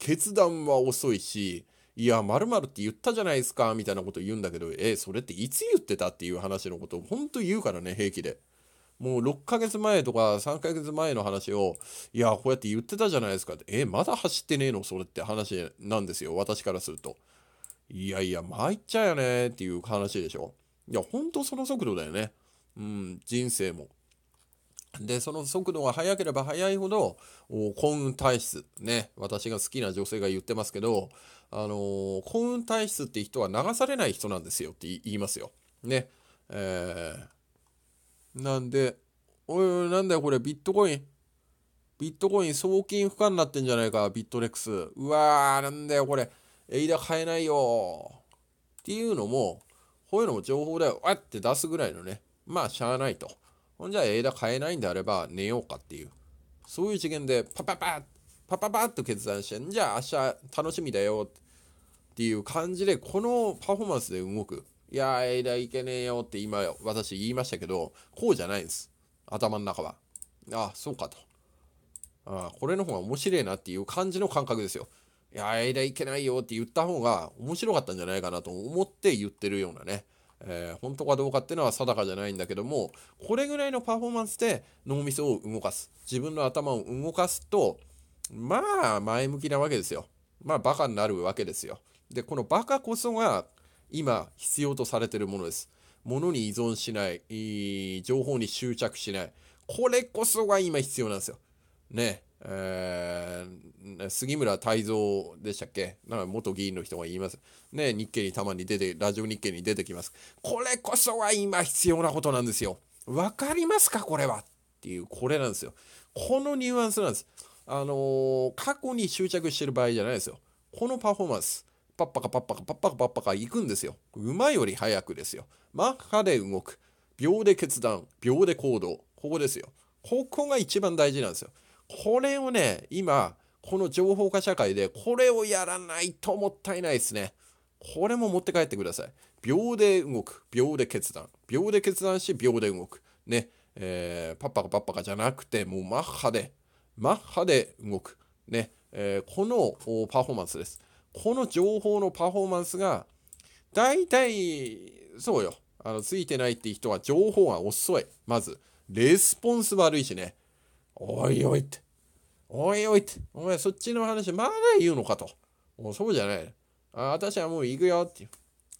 決断は遅いし、いや、まるって言ったじゃないですか、みたいなこと言うんだけど、えー、それっていつ言ってたっていう話のことを本当言うからね、平気で。もう6ヶ月前とか3ヶ月前の話を、いや、こうやって言ってたじゃないですかって、え、まだ走ってねえのそれって話なんですよ、私からすると。いやいや、参っちゃうよねっていう話でしょ。いや、ほんとその速度だよね。うん、人生も。で、その速度が速ければ速いほど、幸運体質。ね。私が好きな女性が言ってますけど、あのー、幸運体質って人は流されない人なんですよって言いますよ。ね。えーなんで、おいおい、なんだよこれ、ビットコイン。ビットコイン送金不可になってんじゃないか、ビットレックス。うわー、なんだよこれ、エイダ買えないよっていうのも、こういうのも情報だよ、わって出すぐらいのね、まあ、しゃあないと。ほんじゃ、エイダ買えないんであれば、寝ようかっていう。そういう次元で、パパパッ、パパパッと決断して、んじゃあ明日楽しみだよっていう感じで、このパフォーマンスで動く。いや枝いけねえよって今私言いましたけど、こうじゃないんです。頭の中は。あ、そうかと。あこれの方が面白いなっていう感じの感覚ですよ。いや枝いけないよって言った方が面白かったんじゃないかなと思って言ってるようなね。えー、本当かどうかっていうのは定かじゃないんだけどもこれぐらいのパフォーマンスで脳みそを動かす自分の頭を動かすとまあ前向きなわけですよまあバカになるわけですよでこのバカこそが今必要とされているものです。物に依存しない、情報に執着しない。これこそが今必要なんですよ。ね。えー、杉村太蔵でしたっけなんか元議員の人が言います。ね、日経にたまに出て、ラジオ日経に出てきます。これこそは今必要なことなんですよ。わかりますかこれはっていう、これなんですよ。このニュアンスなんです。あのー、過去に執着してる場合じゃないですよ。このパフォーマンス。パッパカパッパカパッパカパッパカ行くんですよ。馬より速くですよ。マッハで動く。秒で決断。秒で行動。ここですよ。ここが一番大事なんですよ。これをね、今、この情報化社会で、これをやらないともったいないですね。これも持って帰ってください。秒で動く。秒で決断。秒で決断し、秒で動く。ね。えー、パッパカパッパカじゃなくて、もうマッハで、マッハで動く。ね。えー、このパフォーマンスです。この情報のパフォーマンスが、大体、そうよ。あの、ついてないって人は情報が遅い。まず、レスポンス悪いしね。おいおいって。おいおいって。お前そっちの話まだ言うのかと。もうそうじゃない。あ、私はもう行くよっていう。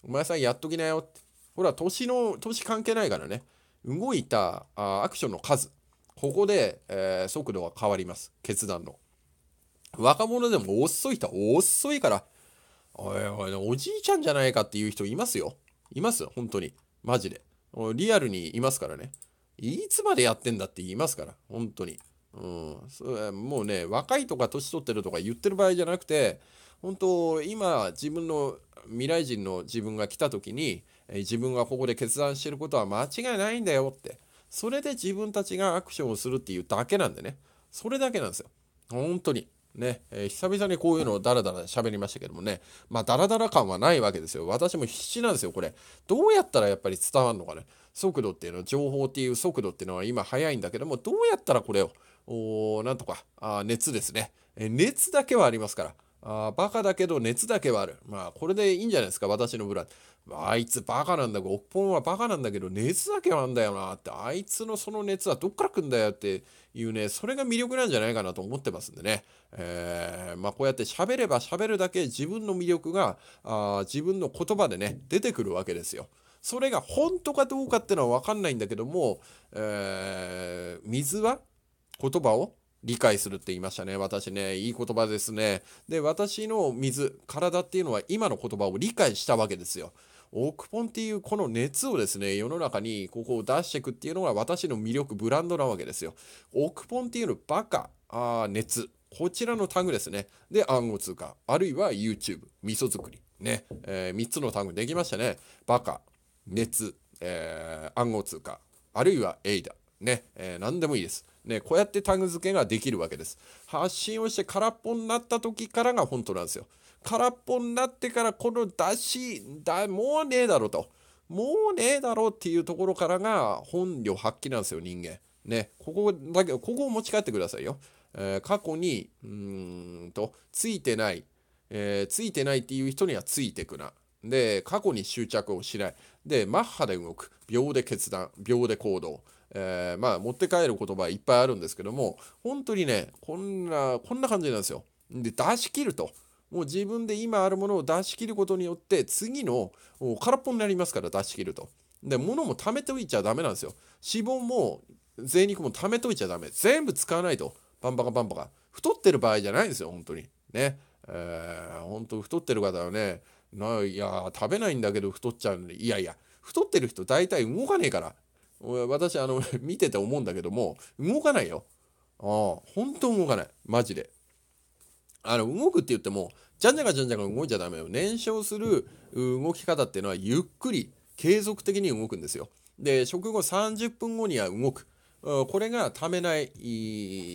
お前さんやっときなよって。ほら、年の、年関係ないからね。動いたあアクションの数。ここで、えー、速度が変わります。決断の。若者でも遅い人遅いから、おいおい、おじいちゃんじゃないかっていう人いますよ。います本当に。マジで。リアルにいますからね。いつまでやってんだって言いますから。本当に。うん。それもうね、若いとか年取ってるとか言ってる場合じゃなくて、本当、今、自分の未来人の自分が来た時に、自分がここで決断してることは間違いないんだよって。それで自分たちがアクションをするっていうだけなんでね。それだけなんですよ。本当に。ね、えー、久々にこういうのをダラダラ喋りましたけどもね、まあダラダラ感はないわけですよ。私も必死なんですよ、これ。どうやったらやっぱり伝わるのかね。速度っていうの、情報っていう速度っていうのは今速いんだけども、どうやったらこれを、おなんとか、あ熱ですね、えー、熱だけはありますから。あバカだけど熱だけはある。まあ、これでいいんじゃないですか、私のブラ。あいつバカなんだ、ゴッポンはバカなんだけど、熱だけはあんだよなって、あいつのその熱はどっから来んだよっていうね、それが魅力なんじゃないかなと思ってますんでね。えー、まあ、こうやって喋れば喋るだけ自分の魅力が、あ自分の言葉でね、出てくるわけですよ。それが本当かどうかってのは分かんないんだけども、えー、水は言葉を理解するって言いましたね。私ね、いい言葉ですね。で、私の水、体っていうのは今の言葉を理解したわけですよ。オークポンっていうこの熱をですね、世の中にここを出していくっていうのが私の魅力、ブランドなわけですよ。オークポンっていうのバカ、あ熱、こちらのタグですね。で、暗号通貨、あるいは YouTube、味噌作り。ね、えー、3つのタグできましたね。バカ、熱、えー、暗号通貨、あるいはエイダ、ね、えー、何でもいいです。ね、こうやってタグ付けができるわけです。発信をして空っぽになった時からが本当なんですよ。空っぽになってからこの出し、だもうねえだろと。もうねえだろっていうところからが本領発揮なんですよ、人間。ね、ここだけここを持ち帰ってくださいよ。えー、過去に、うーんと、ついてない、えー、ついてないっていう人にはついてくな。で、過去に執着をしない。で、マッハで動く。秒で決断。秒で行動。えー、まあ持って帰る言葉いっぱいあるんですけども本当にねこんなこんな感じなんですよ。で出し切ると。もう自分で今あるものを出し切ることによって次の空っぽになりますから出し切ると。で物も貯めておいちゃダメなんですよ。脂肪も贅肉も貯めておいちゃダメ。全部使わないと。パンパカパンパカ。太ってる場合じゃないんですよ、本当に。ね。え本当太ってる方はね、ないや、食べないんだけど太っちゃうんで、いやいや、太ってる人大体動かねえから、私あの 見てて思うんだけども動かないよああ本当動かないマジであの動くって言ってもじゃんじゃかじゃんじゃか動いちゃダメよ燃焼する動き方っていうのはゆっくり継続的に動くんですよで食後30分後には動くこれがためない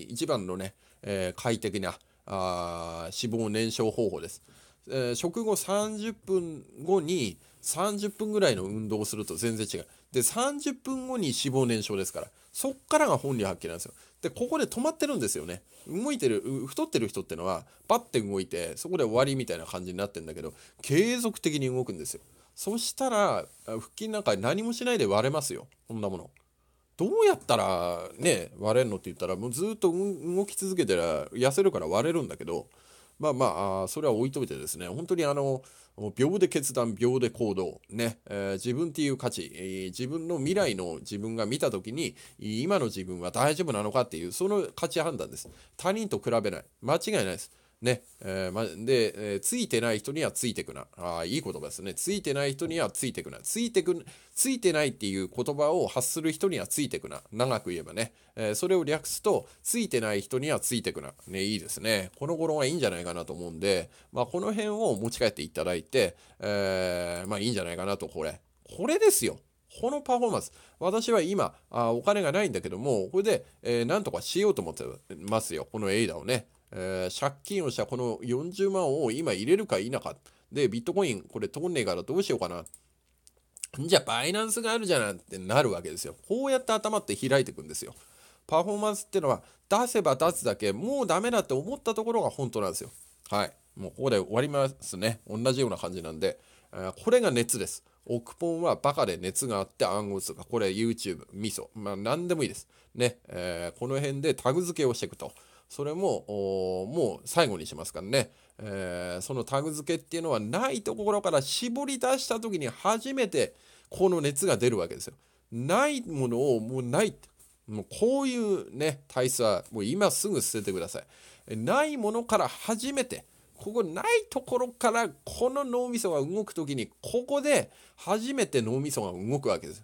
一番のね、えー、快適なあ脂肪燃焼方法です、えー、食後30分後に30分ぐらいの運動をすると全然違うで30分後に脂肪燃焼ですからそっからが本領発揮なんですよでここで止まってるんですよね動いてる太ってる人ってのはパッて動いてそこで終わりみたいな感じになってんだけど継続的に動くんですよそしたら腹筋なんか何もしないで割れますよこんなものどうやったらね割れんのって言ったらもうずっと動き続けてら痩せるから割れるんだけどまあまあ、それは置いといてですね、本当にあの、秒で決断、秒で行動、ね、えー、自分っていう価値、えー、自分の未来の自分が見たときに、今の自分は大丈夫なのかっていう、その価値判断です。他人と比べない。間違いないです。ね、えー、ま、で、えー、ついてない人にはついてくな。ああ、いい言葉ですね。ついてない人にはついてくな。ついてく、ついてないっていう言葉を発する人にはついてくな。長く言えばね。えー、それを略すと、ついてない人にはついてくな。ね、いいですね。この頃はいいんじゃないかなと思うんで、まあ、この辺を持ち帰っていただいて、えまあ、いいんじゃないかなと、これ。これですよ。このパフォーマンス。私は今、あお金がないんだけども、これで、えー、なんとかしようと思ってますよ。このエイダをね。えー、借金をしたこの40万を今入れるか否か。で、ビットコイン、これ通んねえからどうしようかな。じゃあ、バイナンスがあるじゃんってなるわけですよ。こうやって頭って開いていくんですよ。パフォーマンスってのは、出せば出すだけ、もうダメだって思ったところが本当なんですよ。はい。もうここで終わりますね。同じような感じなんで、えー、これが熱です。オクポンはバカで熱があって暗号通貨。これ YouTube、ミソ。まあ何でもいいです。ね。えー、この辺でタグ付けをしていくと。それももう最後にしますからね、えー、そのタグ付けっていうのはないところから絞り出した時に初めてこの熱が出るわけですよ。ないものをもうないもうこういうね体質はもう今すぐ捨ててください。ないものから初めてここないところからこの脳みそが動く時にここで初めて脳みそが動くわけです。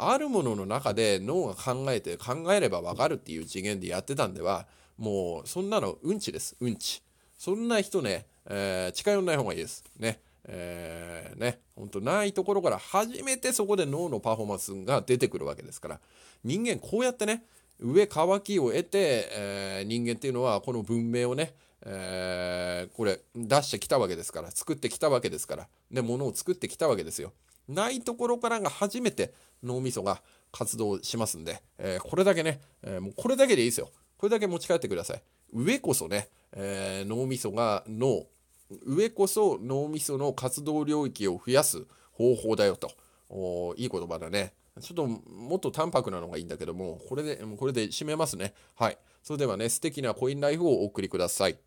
あるものの中で脳が考えて考えればわかるっていう次元でやってたんではもうそんなのうんちです。うんち。そんな人ね、えー、近寄んない方がいいです。ね。えー、ね、ほんとないところから初めてそこで脳のパフォーマンスが出てくるわけですから、人間こうやってね、上乾きを得て、えー、人間っていうのはこの文明をね、えー、これ出してきたわけですから、作ってきたわけですから、ね、ものを作ってきたわけですよ。ないところからが初めて脳みそが活動しますんで、えこれだけね、えもうこれだけでいいですよ。これだけ持ち帰ってください。上こそね、えー、脳みそが脳、上こそ脳みその活動領域を増やす方法だよと。おいい言葉だね。ちょっともっと淡白なのがいいんだけども、これで、これで締めますね。はい。それではね、素敵なコインライフをお送りください。